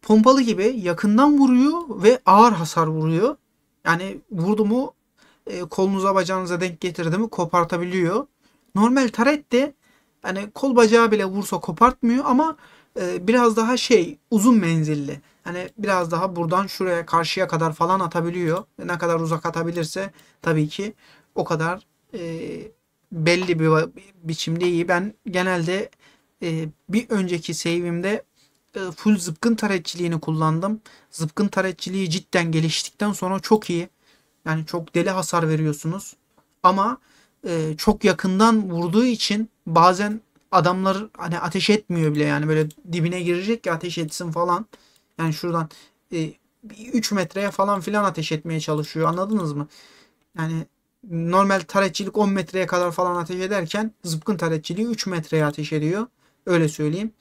pompalı gibi yakından vuruyor ve ağır hasar vuruyor. Yani vurdu mu e, kolunuza bacağınıza denk getirdi mi kopartabiliyor. Normal taret de Hani kol bacağı bile vursa kopartmıyor ama e, biraz daha şey uzun menzilli. Hani biraz daha buradan şuraya karşıya kadar falan atabiliyor. Ne kadar uzak atabilirse tabii ki o kadar e, belli bir biçimde iyi. Ben genelde e, bir önceki save'imde e, full zıpkın taretçiliğini kullandım. Zıpkın taretçiliği cidden geliştikten sonra çok iyi. Yani çok deli hasar veriyorsunuz. Ama e, çok yakından vurduğu için bazen adamlar hani ateş etmiyor bile yani böyle dibine girecek ki ateş etsin falan. Yani şuradan e, 3 metreye falan filan ateş etmeye çalışıyor anladınız mı? Yani normal taretçilik 10 metreye kadar falan ateş ederken zıpkın taretçiliği 3 metreye ateş ediyor. Öyle söyleyeyim.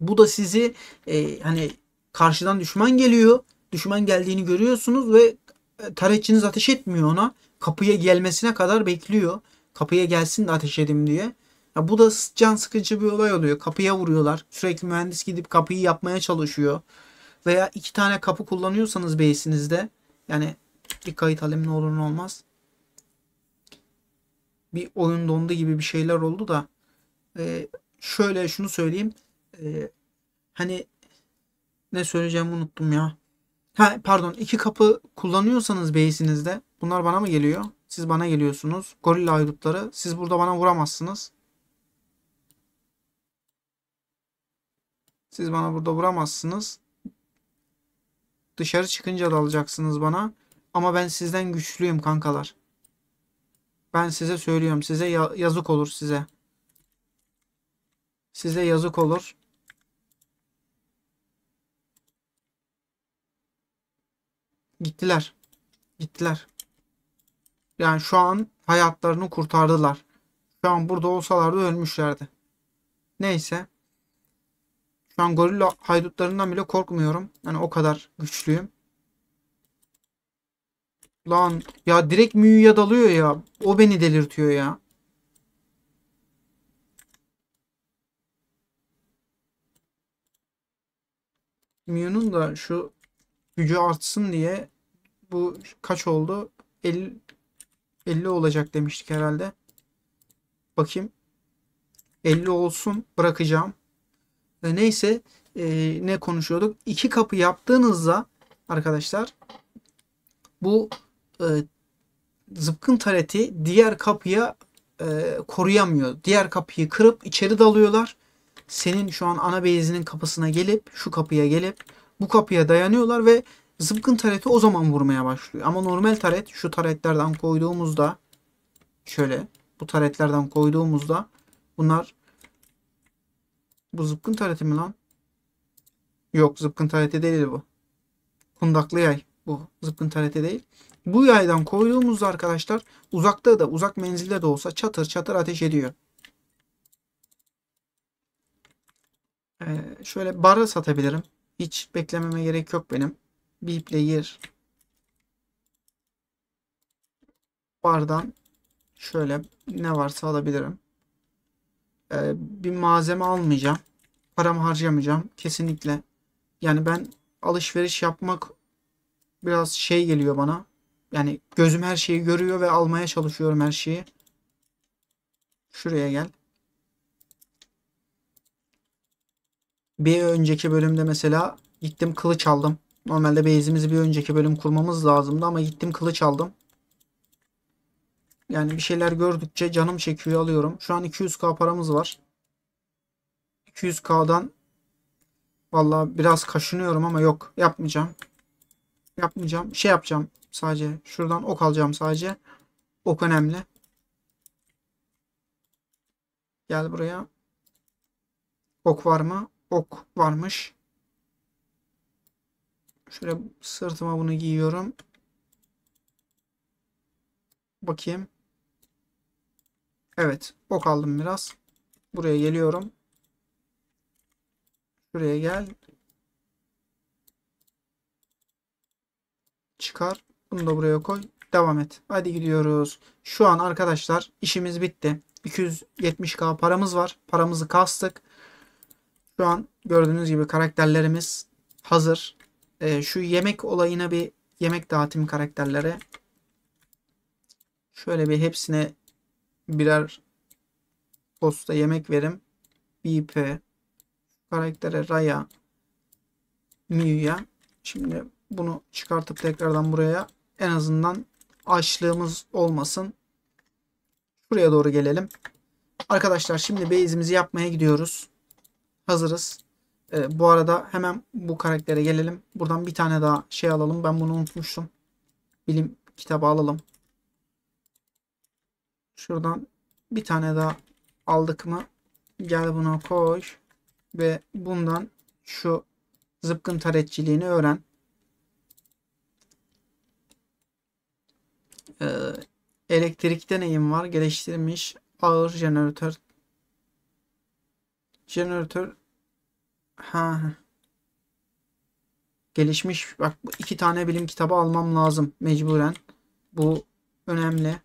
Bu da sizi e, hani karşıdan düşman geliyor. Düşman geldiğini görüyorsunuz ve e, taretçiniz ateş etmiyor ona. Kapıya gelmesine kadar bekliyor. Kapıya gelsin de ateş edeyim diye. Ya bu da can sıkıcı bir olay oluyor. Kapıya vuruyorlar. Sürekli mühendis gidip kapıyı yapmaya çalışıyor. Veya iki tane kapı kullanıyorsanız base'inizde yani bir kayıt alem ne olur ne olmaz. Bir oyun dondu gibi bir şeyler oldu da e, şöyle şunu söyleyeyim. E, hani ne söyleyeceğimi unuttum ya. Ha pardon iki kapı kullanıyorsanız base'inizde bunlar bana mı geliyor? Siz bana geliyorsunuz. Gorilla aydutları. Siz burada bana vuramazsınız. Siz bana burada vuramazsınız. Dışarı çıkınca dalacaksınız bana. Ama ben sizden güçlüyüm kankalar. Ben size söylüyorum. Size ya yazık olur size. Size yazık olur. Gittiler. Gittiler. Yani şu an hayatlarını kurtardılar. Şu an burada olsalardı ölmüşlerdi. Neyse. Şu an gorilla haydutlarından bile korkmuyorum. Yani o kadar güçlüyüm. Lan ya direkt Miyu'ya dalıyor ya. O beni delirtiyor ya. Miyu'nun da şu gücü artsın diye bu kaç oldu? 50, 50 olacak demiştik herhalde. Bakayım. 50 olsun bırakacağım. E, neyse e, ne konuşuyorduk? İki kapı yaptığınızda arkadaşlar bu e, zıpkın tareti diğer kapıya e, koruyamıyor. Diğer kapıyı kırıp içeri dalıyorlar. Senin şu an ana beyzinin kapısına gelip şu kapıya gelip bu kapıya dayanıyorlar ve zıpkın tareti o zaman vurmaya başlıyor. Ama normal taret şu taretlerden koyduğumuzda şöyle bu taretlerden koyduğumuzda bunlar bu zıpkın tareti mi lan? Yok zıpkın tareti değil bu. Kundaklı yay. Bu zıpkın tareti değil. Bu yaydan koyduğumuzda arkadaşlar uzakta da uzak menzilde de olsa çatır çatır ateş ediyor. Ee, şöyle barı satabilirim. Hiç beklememe gerek yok benim. Bir yer. Bardan şöyle ne varsa alabilirim. Ee, bir malzeme almayacağım. Param harcamayacağım kesinlikle. Yani ben alışveriş yapmak biraz şey geliyor bana. Yani gözüm her şeyi görüyor ve almaya çalışıyorum her şeyi. Şuraya gel. Bir önceki bölümde mesela gittim kılıç aldım. Normalde base'imizi bir önceki bölüm kurmamız lazımdı ama gittim kılıç aldım. Yani bir şeyler gördükçe canım çekiyor alıyorum. Şu an 200k paramız var. 200k'dan valla biraz kaşınıyorum ama yok yapmayacağım. Yapmayacağım. Şey yapacağım sadece. Şuradan ok alacağım sadece. Ok önemli. Gel buraya. Ok var mı? Ok varmış. Şöyle sırtıma bunu giyiyorum. Bakayım. Evet. Ok aldım biraz. Buraya geliyorum. buraya gel. Çıkar. Bunu da buraya koy. Devam et. Hadi gidiyoruz. Şu an arkadaşlar işimiz bitti. 270k paramız var. Paramızı kastık. Şu an gördüğünüz gibi karakterlerimiz hazır. Ee, şu yemek olayına bir yemek dağıtım karakterlere. Şöyle bir hepsine birer posta yemek verim. BP karaktere Raya Miu'ya. Şimdi bunu çıkartıp tekrardan buraya en azından açlığımız olmasın. Buraya doğru gelelim. Arkadaşlar şimdi base'imizi yapmaya gidiyoruz. Hazırız. Ee, bu arada hemen bu karaktere gelelim. Buradan bir tane daha şey alalım. Ben bunu unutmuştum. Bilim kitabı alalım. Şuradan bir tane daha aldık mı? Gel buna koş Ve bundan şu zıpkın taretçiliğini öğren. Ee, elektrikte neyim var? Geliştirilmiş ağır jeneratör. Jeneratör. Ha. Gelişmiş. Bak bu iki tane bilim kitabı almam lazım mecburen. Bu önemli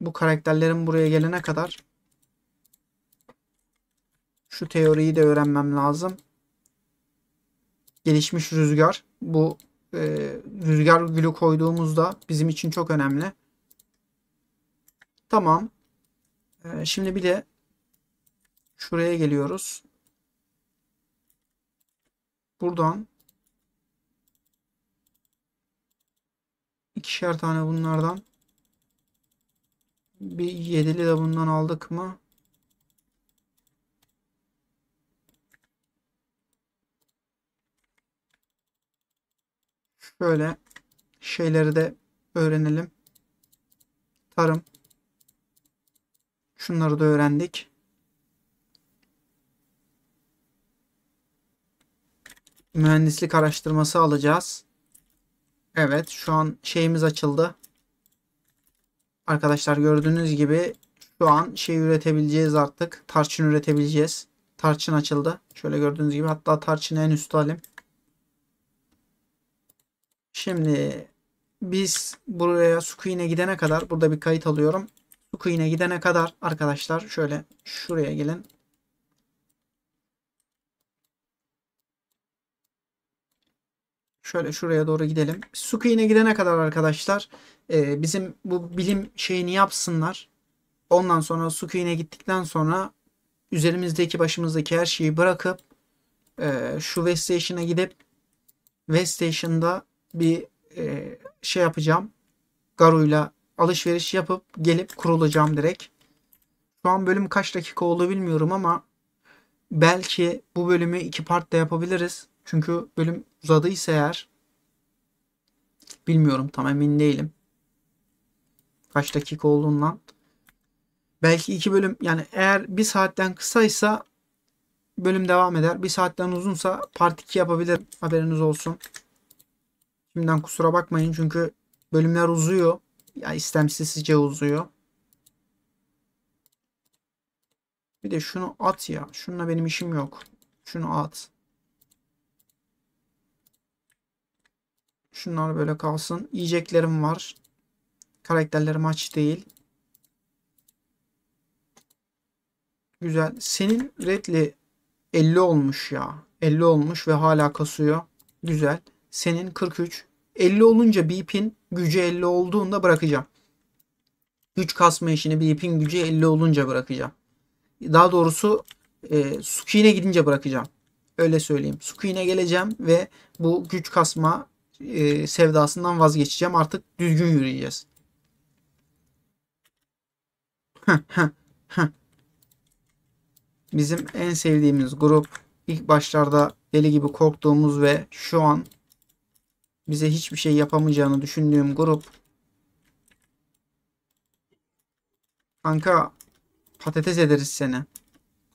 bu karakterlerin buraya gelene kadar şu teoriyi de öğrenmem lazım. Gelişmiş rüzgar. Bu e, rüzgar gülü koyduğumuzda bizim için çok önemli. Tamam. E, şimdi bir de şuraya geliyoruz. Buradan ikişer tane bunlardan bir yedili de bundan aldık mı? Şöyle şeyleri de öğrenelim. Tarım. Şunları da öğrendik. Mühendislik araştırması alacağız. Evet şu an şeyimiz açıldı. Arkadaşlar gördüğünüz gibi şu an şey üretebileceğiz artık. Tarçın üretebileceğiz. Tarçın açıldı. Şöyle gördüğünüz gibi hatta tarçını en üstte alayım. Şimdi biz buraya Sukuin'e gidene kadar burada bir kayıt alıyorum. Sukuin'e gidene kadar arkadaşlar şöyle şuraya gelin. Şöyle şuraya doğru gidelim. Suki'ne gidene kadar arkadaşlar e, bizim bu bilim şeyini yapsınlar. Ondan sonra Suki'ne gittikten sonra üzerimizdeki başımızdaki her şeyi bırakıp e, şu West Station'a gidip West Station'da bir e, şey yapacağım. Garu'yla alışveriş yapıp gelip kurulacağım direkt. Şu an bölüm kaç dakika oldu bilmiyorum ama belki bu bölümü iki partta yapabiliriz. Çünkü bölüm uzadıysa eğer bilmiyorum tam emin değilim. Kaç dakika olduğundan. Belki iki bölüm yani eğer bir saatten kısaysa bölüm devam eder. Bir saatten uzunsa part 2 yapabilirim. Haberiniz olsun. Şimdiden kusura bakmayın çünkü bölümler uzuyor. Ya istemsizce uzuyor. Bir de şunu at ya. Şununla benim işim yok. Şunu at. Şunlar böyle kalsın. Yiyeceklerim var. Karakterlerim aç değil. Güzel. Senin redli 50 olmuş ya. 50 olmuş ve hala kasıyor. Güzel. Senin 43. 50 olunca BP'in gücü 50 olduğunda bırakacağım. Güç kasma işini BP'in gücü 50 olunca bırakacağım. Daha doğrusu e, Suki'ne gidince bırakacağım. Öyle söyleyeyim. Suki'ne geleceğim ve bu güç kasma e, sevdasından vazgeçeceğim. Artık düzgün yürüyeceğiz. Bizim en sevdiğimiz grup ilk başlarda deli gibi korktuğumuz ve şu an bize hiçbir şey yapamayacağını düşündüğüm grup. Kanka patates ederiz seni.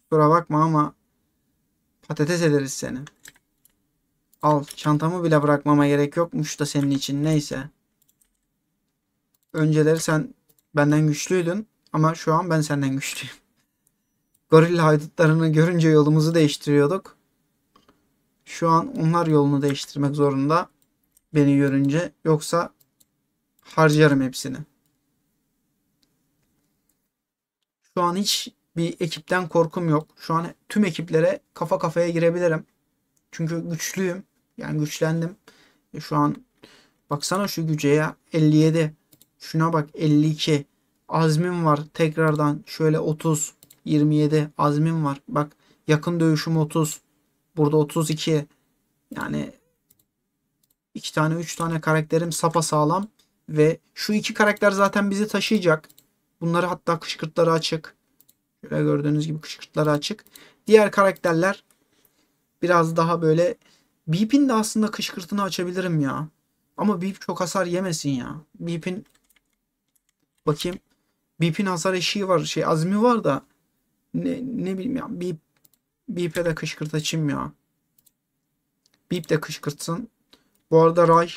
Kusura bakma ama patates ederiz seni. Al çantamı bile bırakmama gerek yokmuş da senin için neyse. Önceleri sen benden güçlüydün ama şu an ben senden güçlüyüm. Gorilla haydutlarını görünce yolumuzu değiştiriyorduk. Şu an onlar yolunu değiştirmek zorunda beni görünce yoksa harcarım hepsini. Şu an hiç bir ekipten korkum yok. Şu an tüm ekiplere kafa kafaya girebilirim. Çünkü güçlüyüm. Yani güçlendim. E şu an baksana şu güce ya 57. Şuna bak 52. Azmim var tekrardan şöyle 30 27 azmim var. Bak yakın dövüşüm 30. Burada 32. Yani iki tane üç tane karakterim sapa sağlam ve şu iki karakter zaten bizi taşıyacak. Bunları hatta kışkırtları açık. Şöyle gördüğünüz gibi kışkırtları açık. Diğer karakterler biraz daha böyle Beep'in de aslında kışkırtını açabilirim ya. Ama Beep çok hasar yemesin ya. Beep'in bakayım. Beep'in hasar eşiği var. Şey azmi var da ne, ne bileyim ya. Beep Beep'e de kışkırt açayım ya. Beep de kışkırtsın. Bu arada Ray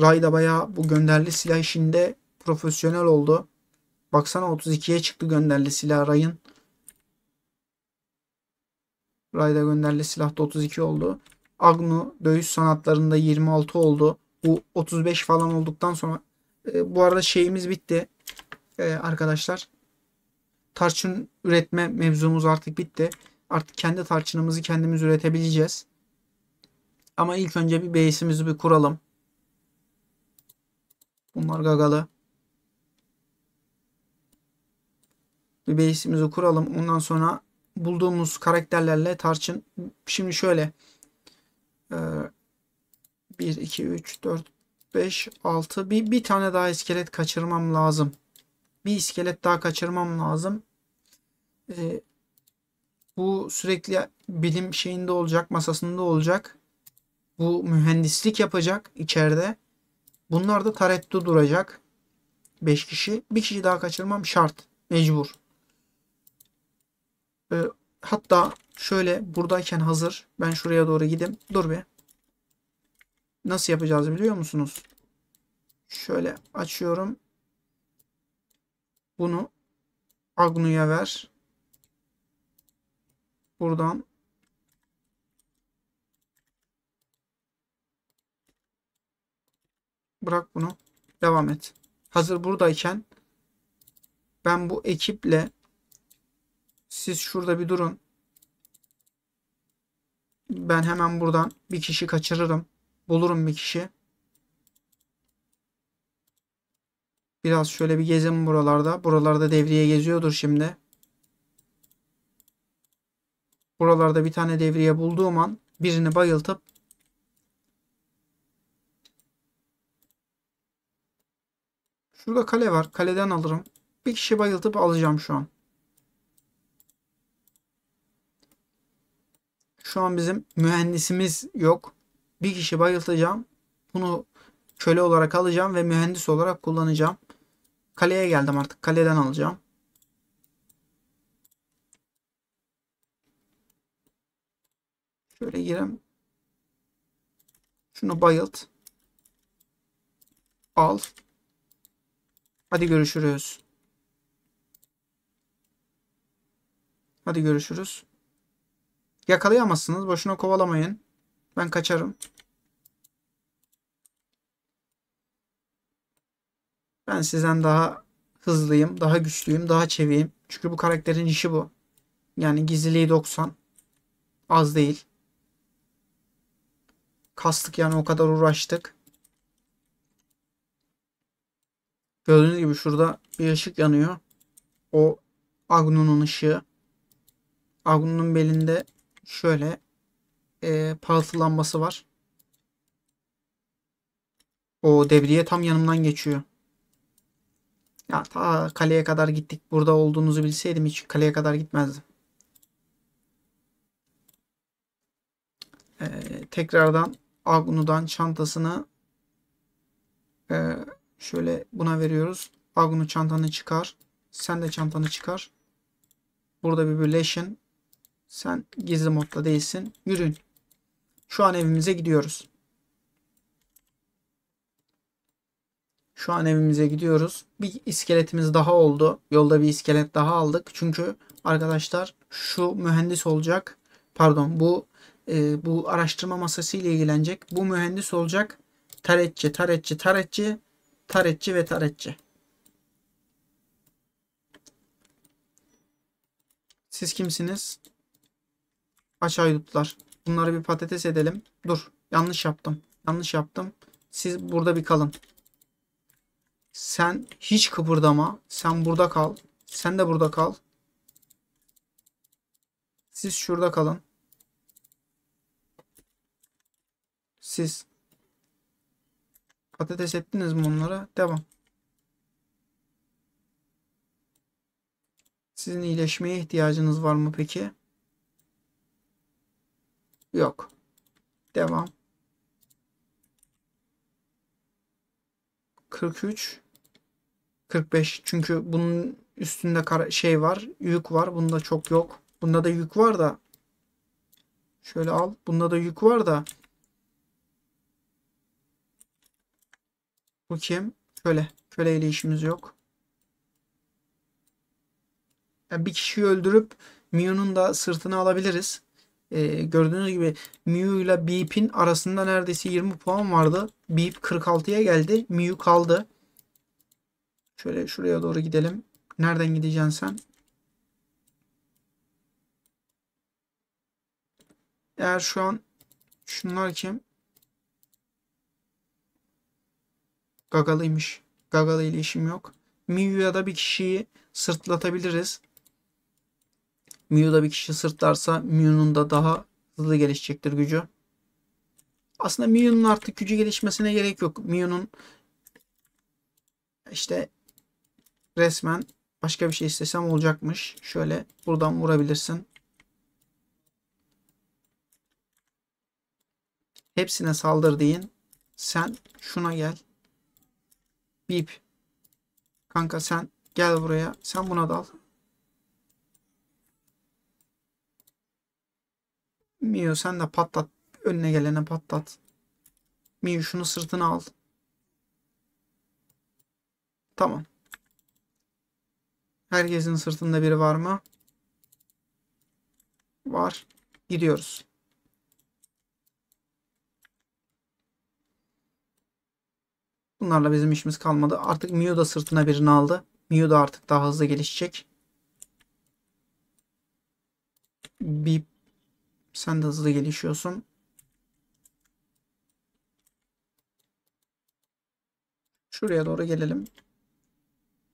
Ray da bayağı bu gönderli silah işinde profesyonel oldu. Baksana 32'ye çıktı gönderli silah Ray'ın. Ray'da gönderli silah da 32 oldu. Agnu dövüş sanatlarında 26 oldu. Bu 35 falan olduktan sonra e, bu arada şeyimiz bitti. E, arkadaşlar tarçın üretme mevzumuz artık bitti. Artık kendi tarçınımızı kendimiz üretebileceğiz. Ama ilk önce bir base'imizi bir kuralım. Bunlar gagalı. Bir base'imizi kuralım. Ondan sonra bulduğumuz karakterlerle tarçın. Şimdi şöyle. 1, 2, 3, 4, 5, 6. Bir, bir tane daha iskelet kaçırmam lazım. Bir iskelet daha kaçırmam lazım. Ee, bu sürekli bilim şeyinde olacak, masasında olacak. Bu mühendislik yapacak içeride. Bunlar da tarettu duracak. 5 kişi. Bir kişi daha kaçırmam şart. Mecbur. Ee, Hatta şöyle buradayken hazır. Ben şuraya doğru gideyim. Dur bir. Nasıl yapacağız biliyor musunuz? Şöyle açıyorum. Bunu Agnu'ya ver. Buradan Bırak bunu. Devam et. Hazır buradayken ben bu ekiple siz şurada bir durun. Ben hemen buradan bir kişi kaçırırım. Bulurum bir kişi. Biraz şöyle bir gezin buralarda. Buralarda devriye geziyordur şimdi. Buralarda bir tane devriye bulduğum an birini bayıltıp Şurada kale var. Kaleden alırım. Bir kişi bayıltıp alacağım şu an. Şu an bizim mühendisimiz yok. Bir kişi bayıltacağım. Bunu köle olarak alacağım ve mühendis olarak kullanacağım. Kaleye geldim artık. Kaleden alacağım. Şöyle girelim. Şunu bayılt. Al. Hadi görüşürüz. Hadi görüşürüz. Yakalayamazsınız. Boşuna kovalamayın. Ben kaçarım. Ben sizden daha hızlıyım, daha güçlüyüm, daha çeviyim. Çünkü bu karakterin işi bu. Yani gizliliği 90. Az değil. Kastık yani o kadar uğraştık. Gördüğünüz gibi şurada bir ışık yanıyor. O Agnon'un ışığı. Agnon'un belinde şöyle e, parıltılanması var. O debriye tam yanımdan geçiyor. Ya ta kaleye kadar gittik. Burada olduğunuzu bilseydim hiç kaleye kadar gitmezdim. Ee, tekrardan Agnu'dan çantasını e, şöyle buna veriyoruz. Agnu çantanı çıkar. Sen de çantanı çıkar. Burada bir birleşin. Sen gizli modda değilsin. Yürüyün. Şu an evimize gidiyoruz. Şu an evimize gidiyoruz. Bir iskeletimiz daha oldu. Yolda bir iskelet daha aldık. Çünkü arkadaşlar şu mühendis olacak. Pardon bu e, bu araştırma masası ile ilgilenecek. Bu mühendis olacak. Taretçi, taretçi, taretçi, taretçi ve taretçi. Siz kimsiniz? Aç haydutlar. Bunları bir patates edelim. Dur. Yanlış yaptım. Yanlış yaptım. Siz burada bir kalın. Sen hiç kıpırdama. Sen burada kal. Sen de burada kal. Siz şurada kalın. Siz. Patates ettiniz mi onlara? Devam. Sizin iyileşmeye ihtiyacınız var mı peki? Yok. Devam. 43 45 çünkü bunun üstünde şey var yük var bunda çok yok bunda da yük var da şöyle al bunda da yük var da bu kim köle köleyle işimiz yok yani bir kişiyi öldürüp Mio'nun da sırtını alabiliriz e, gördüğünüz gibi Miu ile Beep'in arasında neredeyse 20 puan vardı. Beep 46'ya geldi. Miu kaldı. Şöyle şuraya doğru gidelim. Nereden gideceksin sen? Eğer şu an şunlar kim? Gagalıymış. Gagalı ile işim yok. Miu'ya da bir kişiyi sırtlatabiliriz. Miu'da bir kişi sırtlarsa Miu'nun da daha hızlı gelişecektir gücü. Aslında Miu'nun artık gücü gelişmesine gerek yok. Miu'nun işte resmen başka bir şey istesem olacakmış. Şöyle buradan vurabilirsin. Hepsine saldır deyin. Sen şuna gel. Bip. Kanka sen gel buraya. Sen buna dal. Mio sen de patlat. Önüne gelene patlat. Mio şunu sırtına al. Tamam. Herkesin sırtında biri var mı? Var. Gidiyoruz. Bunlarla bizim işimiz kalmadı. Artık Mio da sırtına birini aldı. Mio da artık daha hızlı gelişecek. Bip sen de hızlı gelişiyorsun. Şuraya doğru gelelim.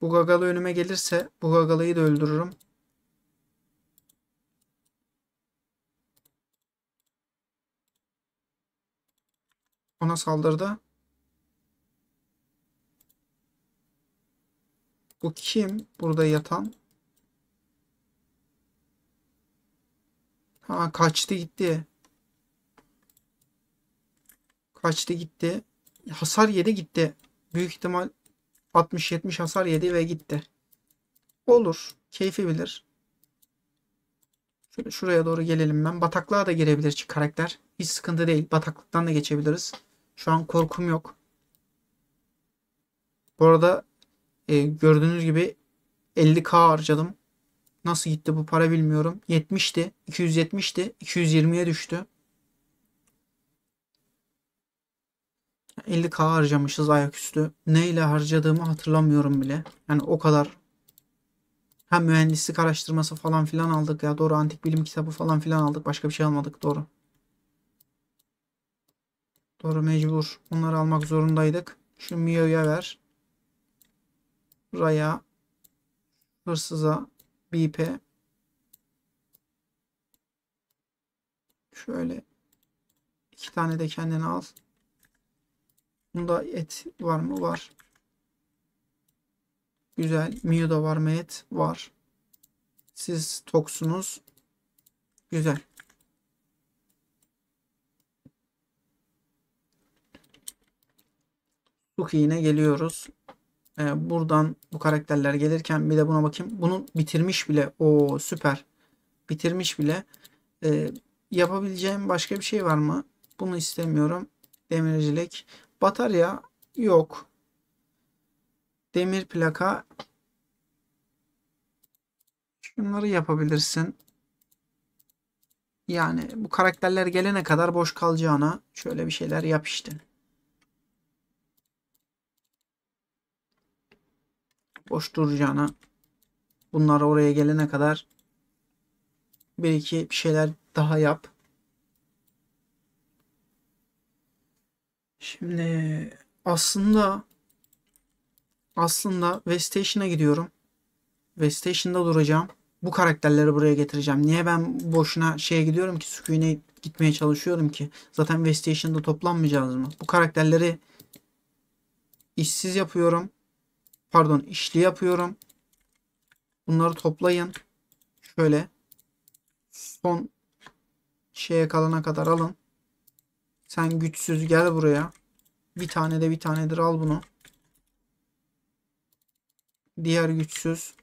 Bu gagalı önüme gelirse bu gagalıyı da öldürürüm. Ona saldırdı. Bu kim? Burada yatan. Ha kaçtı gitti. Kaçtı gitti. Hasar yedi gitti. Büyük ihtimal 60-70 hasar yedi ve gitti. Olur. Keyfi bilir. Şöyle şuraya doğru gelelim ben. Bataklığa da girebilir karakter. Hiç sıkıntı değil. Bataklıktan da geçebiliriz. Şu an korkum yok. Bu arada e, gördüğünüz gibi 50k harcadım. Nasıl gitti bu para bilmiyorum. 70'ti. 270'ti. 220'ye düştü. 50k harcamışız ayaküstü. Neyle harcadığımı hatırlamıyorum bile. Yani o kadar. Hem mühendislik araştırması falan filan aldık ya. Doğru antik bilim kitabı falan filan aldık. Başka bir şey almadık. Doğru. Doğru mecbur. Bunları almak zorundaydık. Şu Mio'ya ver. Raya Hırsıza bp şöyle iki tane de kendine al bunda et var mı var güzel da var mı et var siz toksunuz güzel Suki'ne geliyoruz. Ee, buradan bu karakterler gelirken bir de buna bakayım. Bunu bitirmiş bile. o süper. Bitirmiş bile. Ee, yapabileceğim başka bir şey var mı? Bunu istemiyorum. Demircilik. Batarya yok. Demir plaka. Şunları yapabilirsin. Yani bu karakterler gelene kadar boş kalacağına şöyle bir şeyler yap işte. Boş duracağına bunlar oraya gelene kadar bir iki bir şeyler daha yap. Şimdi aslında aslında Westation'a gidiyorum. Westation'da duracağım. Bu karakterleri buraya getireceğim. Niye ben boşuna şeye gidiyorum ki Sukui'ne gitmeye çalışıyorum ki? Zaten Westation'da toplanmayacağız mı? Bu karakterleri işsiz yapıyorum pardon işli yapıyorum. Bunları toplayın. Şöyle son şeye kalana kadar alın. Sen güçsüz gel buraya. Bir tane de bir tanedir al bunu. Diğer güçsüz.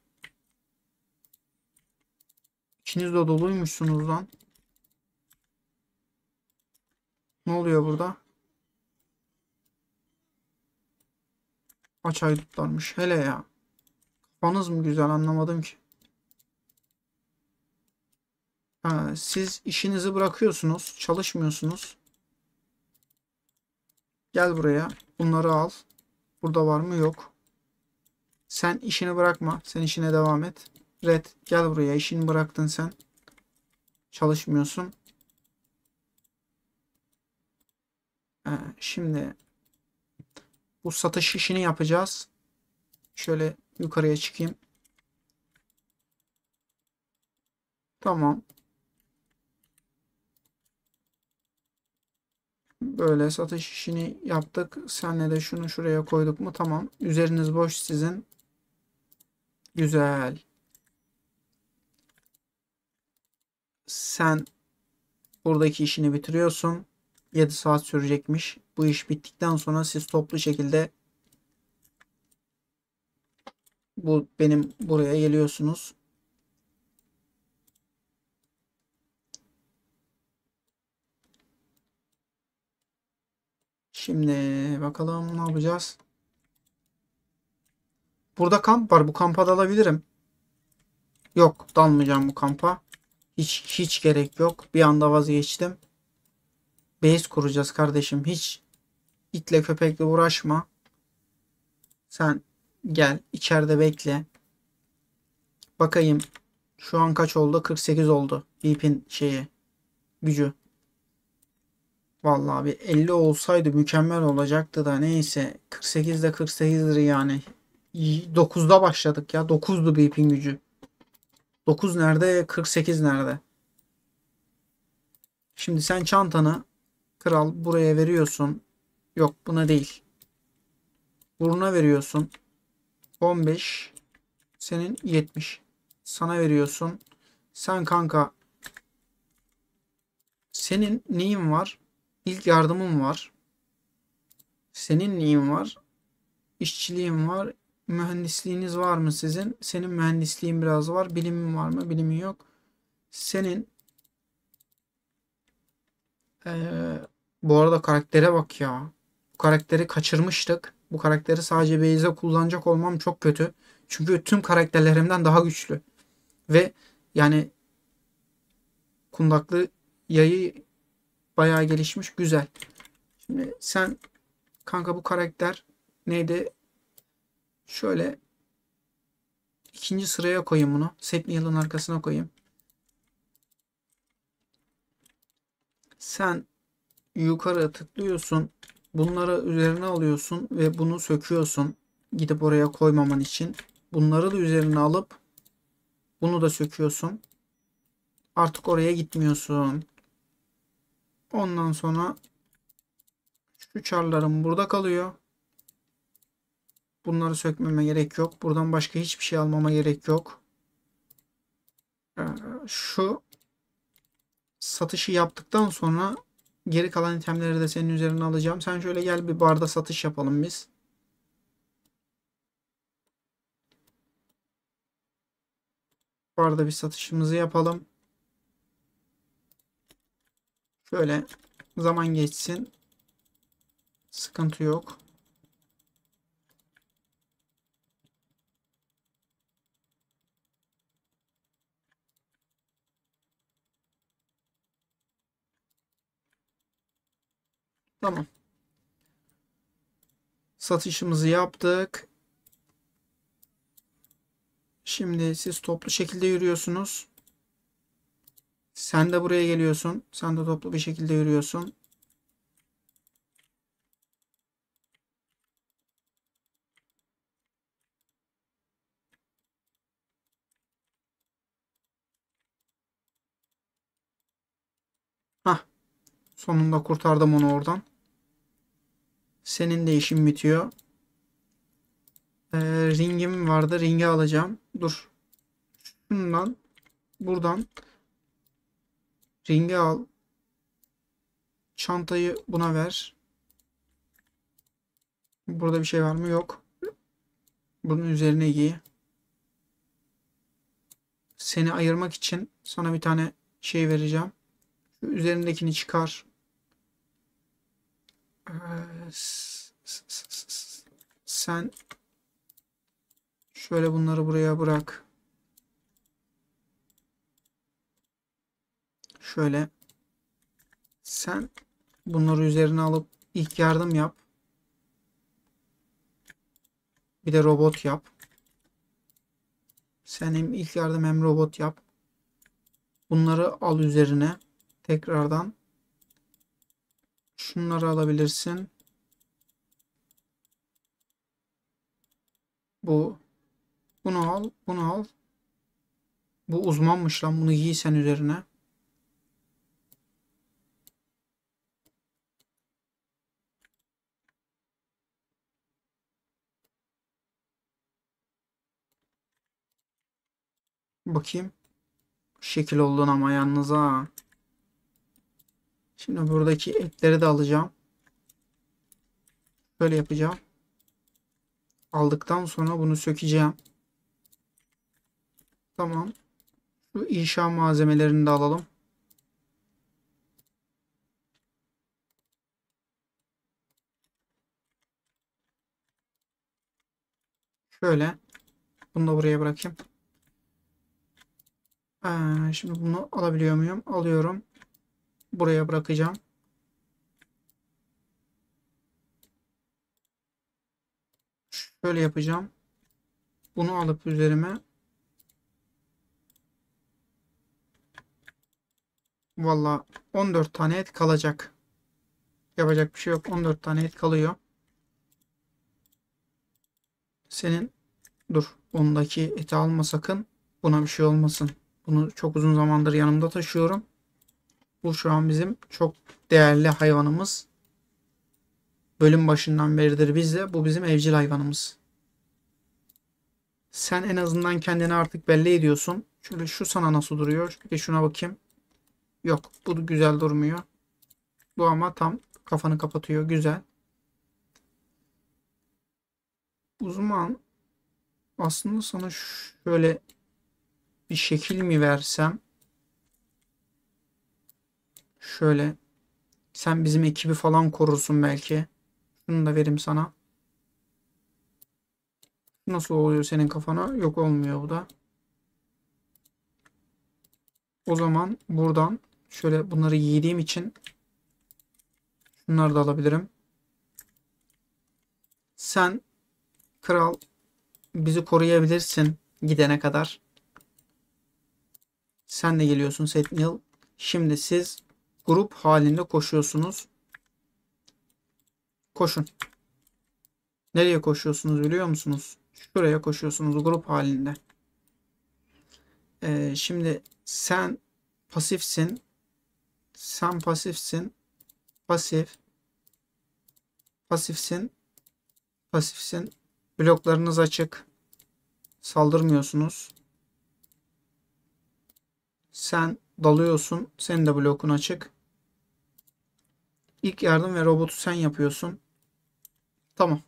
İkiniz de doluymuşsunuz lan. Ne oluyor burada? Kaç haydutlarmış hele ya. Kafanız mı güzel anlamadım ki. Ha, siz işinizi bırakıyorsunuz. Çalışmıyorsunuz. Gel buraya. Bunları al. Burada var mı? Yok. Sen işini bırakma. Sen işine devam et. Red gel buraya. İşini bıraktın sen. Çalışmıyorsun. Ha, şimdi bu satış işini yapacağız. Şöyle yukarıya çıkayım. Tamam. Böyle satış işini yaptık. Senle de şunu şuraya koyduk mu? Tamam. Üzeriniz boş sizin. Güzel. Sen buradaki işini bitiriyorsun. 7 saat sürecekmiş. Bu iş bittikten sonra siz toplu şekilde bu benim buraya geliyorsunuz. Şimdi bakalım ne yapacağız. Burada kamp var. Bu kampa dalabilirim. Yok dalmayacağım bu kampa. Hiç hiç gerek yok. Bir anda vazgeçtim. Base kuracağız kardeşim. Hiç itle köpekle uğraşma. Sen gel içeride bekle. Bakayım. Şu an kaç oldu? 48 oldu. Beep'in şeyi. Gücü. Vallahi bir 50 olsaydı mükemmel olacaktı da neyse. 48 de 48'dir yani. 9'da başladık ya. 9'du beep'in gücü. 9 nerede? 48 nerede? Şimdi sen çantanı Kral buraya veriyorsun. Yok buna değil. Buruna veriyorsun. 15. Senin 70. Sana veriyorsun. Sen kanka senin neyin var? İlk yardımın var. Senin neyin var? İşçiliğin var. Mühendisliğiniz var mı sizin? Senin mühendisliğin biraz var. Bilimin var mı? Bilimin yok. Senin ee, bu arada karaktere bak ya. Bu karakteri kaçırmıştık. Bu karakteri sadece Beyze kullanacak olmam çok kötü. Çünkü tüm karakterlerimden daha güçlü. Ve yani kundaklı yayı bayağı gelişmiş. Güzel. Şimdi sen kanka bu karakter neydi? Şöyle ikinci sıraya koyayım bunu. Setniyel'ın arkasına koyayım. Sen yukarı tıklıyorsun. Bunları üzerine alıyorsun ve bunu söküyorsun. Gidip oraya koymaman için. Bunları da üzerine alıp bunu da söküyorsun. Artık oraya gitmiyorsun. Ondan sonra şu çarlarım burada kalıyor. Bunları sökmeme gerek yok. Buradan başka hiçbir şey almama gerek yok. Ee, şu satışı yaptıktan sonra Geri kalan itemleri de senin üzerine alacağım. Sen şöyle gel bir barda satış yapalım biz. Barda bir satışımızı yapalım. Şöyle zaman geçsin. Sıkıntı yok. Tamam. Satışımızı yaptık. Şimdi siz toplu şekilde yürüyorsunuz. Sen de buraya geliyorsun. Sen de toplu bir şekilde yürüyorsun. Hah. Sonunda kurtardım onu oradan. Senin de işin bitiyor. Ee, ringim vardı. Ringi alacağım. Dur. Şundan. Buradan. Ringi al. Çantayı buna ver. Burada bir şey var mı? Yok. Bunun üzerine giy. Seni ayırmak için sana bir tane şey vereceğim. üzerindekini çıkar sen şöyle bunları buraya bırak. Şöyle sen bunları üzerine alıp ilk yardım yap. Bir de robot yap. Sen hem ilk yardım hem robot yap. Bunları al üzerine tekrardan. Şunları alabilirsin. Bu. Bunu al. Bunu al. Bu uzmanmış lan. Bunu giysen üzerine. Bakayım. Şekil oldun ama yalnız ha. Şimdi buradaki etleri de alacağım. Böyle yapacağım. Aldıktan sonra bunu sökeceğim. Tamam. Şu inşa malzemelerini de alalım. Şöyle. Bunu da buraya bırakayım. Ee, şimdi bunu alabiliyor muyum? Alıyorum buraya bırakacağım. Şöyle yapacağım. Bunu alıp üzerime Valla 14 tane et kalacak. Yapacak bir şey yok. 14 tane et kalıyor. Senin dur ondaki eti alma sakın. Buna bir şey olmasın. Bunu çok uzun zamandır yanımda taşıyorum. Bu şu an bizim çok değerli hayvanımız. Bölüm başından beridir bizde. Bu bizim evcil hayvanımız. Sen en azından kendini artık belli ediyorsun. Şöyle şu sana nasıl duruyor? Bir şuna bakayım. Yok bu güzel durmuyor. Bu ama tam kafanı kapatıyor. Güzel. Uzman aslında sana şöyle bir şekil mi versem? Şöyle. Sen bizim ekibi falan korursun belki. Bunu da verim sana. Nasıl oluyor senin kafana? Yok olmuyor bu da. O zaman buradan şöyle bunları yediğim için bunları da alabilirim. Sen kral bizi koruyabilirsin gidene kadar. Sen de geliyorsun Setnil? Şimdi siz grup halinde koşuyorsunuz. Koşun. Nereye koşuyorsunuz biliyor musunuz? Şuraya koşuyorsunuz grup halinde. Ee, şimdi sen pasifsin. Sen pasifsin. Pasif. Pasifsin. Pasifsin. Bloklarınız açık. Saldırmıyorsunuz. Sen dalıyorsun. Senin de blokun açık. İlk yardım ve robotu sen yapıyorsun. Tamam.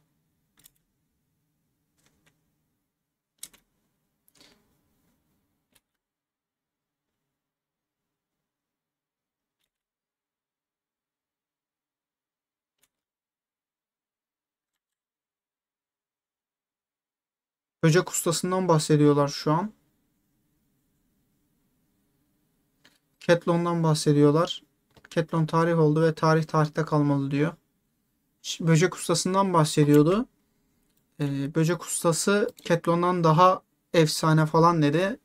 Böcek ustasından bahsediyorlar şu an. Ketlon'dan bahsediyorlar. Ketlon tarih oldu ve tarih tarihte kalmalı diyor. Şimdi böcek ustasından bahsediyordu. Ee, böcek ustası Ketlon'dan daha efsane falan dedi.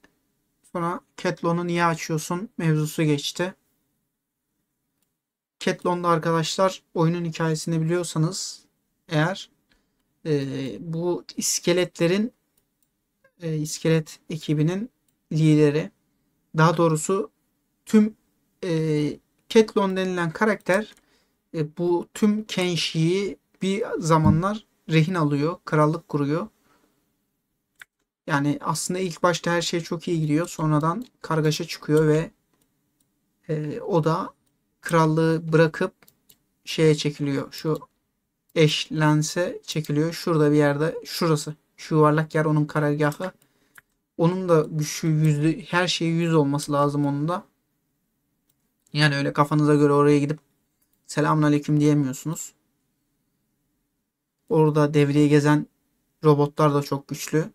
Sonra Ketlon'u niye açıyorsun mevzusu geçti. Ketlon'da arkadaşlar oyunun hikayesini biliyorsanız eğer e, bu iskeletlerin e, iskelet ekibinin lideri daha doğrusu tüm e, Ketlon denilen karakter e, bu tüm Kenshi'yi bir zamanlar rehin alıyor. Krallık kuruyor. Yani aslında ilk başta her şey çok iyi gidiyor. Sonradan kargaşa çıkıyor ve e, o da krallığı bırakıp şeye çekiliyor. Şu eşlense çekiliyor. Şurada bir yerde şurası. Şu yuvarlak yer onun karargahı. Onun da güçlü yüzü, her şeyi yüz olması lazım onun da. Yani öyle kafanıza göre oraya gidip selamun aleyküm diyemiyorsunuz. Orada devreye gezen robotlar da çok güçlü.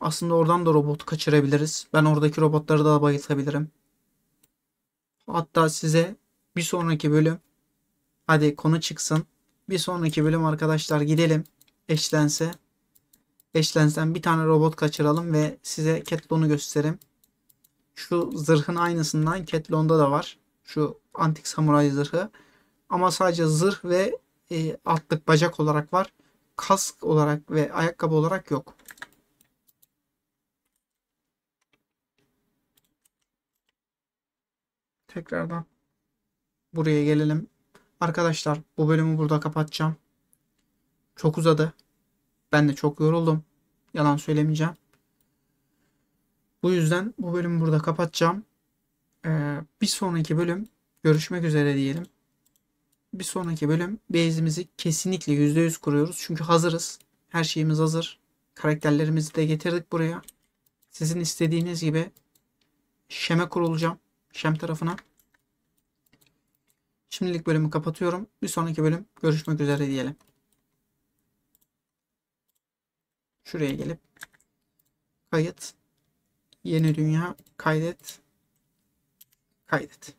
Aslında oradan da robotu kaçırabiliriz. Ben oradaki robotları da bayıltabilirim. Hatta size bir sonraki bölüm hadi konu çıksın. Bir sonraki bölüm arkadaşlar gidelim. Eşlense. Eşlensen bir tane robot kaçıralım ve size Ketlon'u gösterim. Şu zırhın aynısından Ketlon'da da var. Şu antik samuray zırhı. Ama sadece zırh ve e, altlık bacak olarak var. Kask olarak ve ayakkabı olarak yok. Tekrardan buraya gelelim. Arkadaşlar bu bölümü burada kapatacağım. Çok uzadı. Ben de çok yoruldum. Yalan söylemeyeceğim. Bu yüzden bu bölümü burada kapatacağım. Ee, bir sonraki bölüm görüşmek üzere diyelim. Bir sonraki bölüm base'imizi kesinlikle %100 kuruyoruz. Çünkü hazırız. Her şeyimiz hazır. Karakterlerimizi de getirdik buraya. Sizin istediğiniz gibi şeme kurulacağım. Şem tarafına. Şimdilik bölümü kapatıyorum. Bir sonraki bölüm görüşmek üzere diyelim. Şuraya gelip kayıt yeni dünya kaydet kaydet.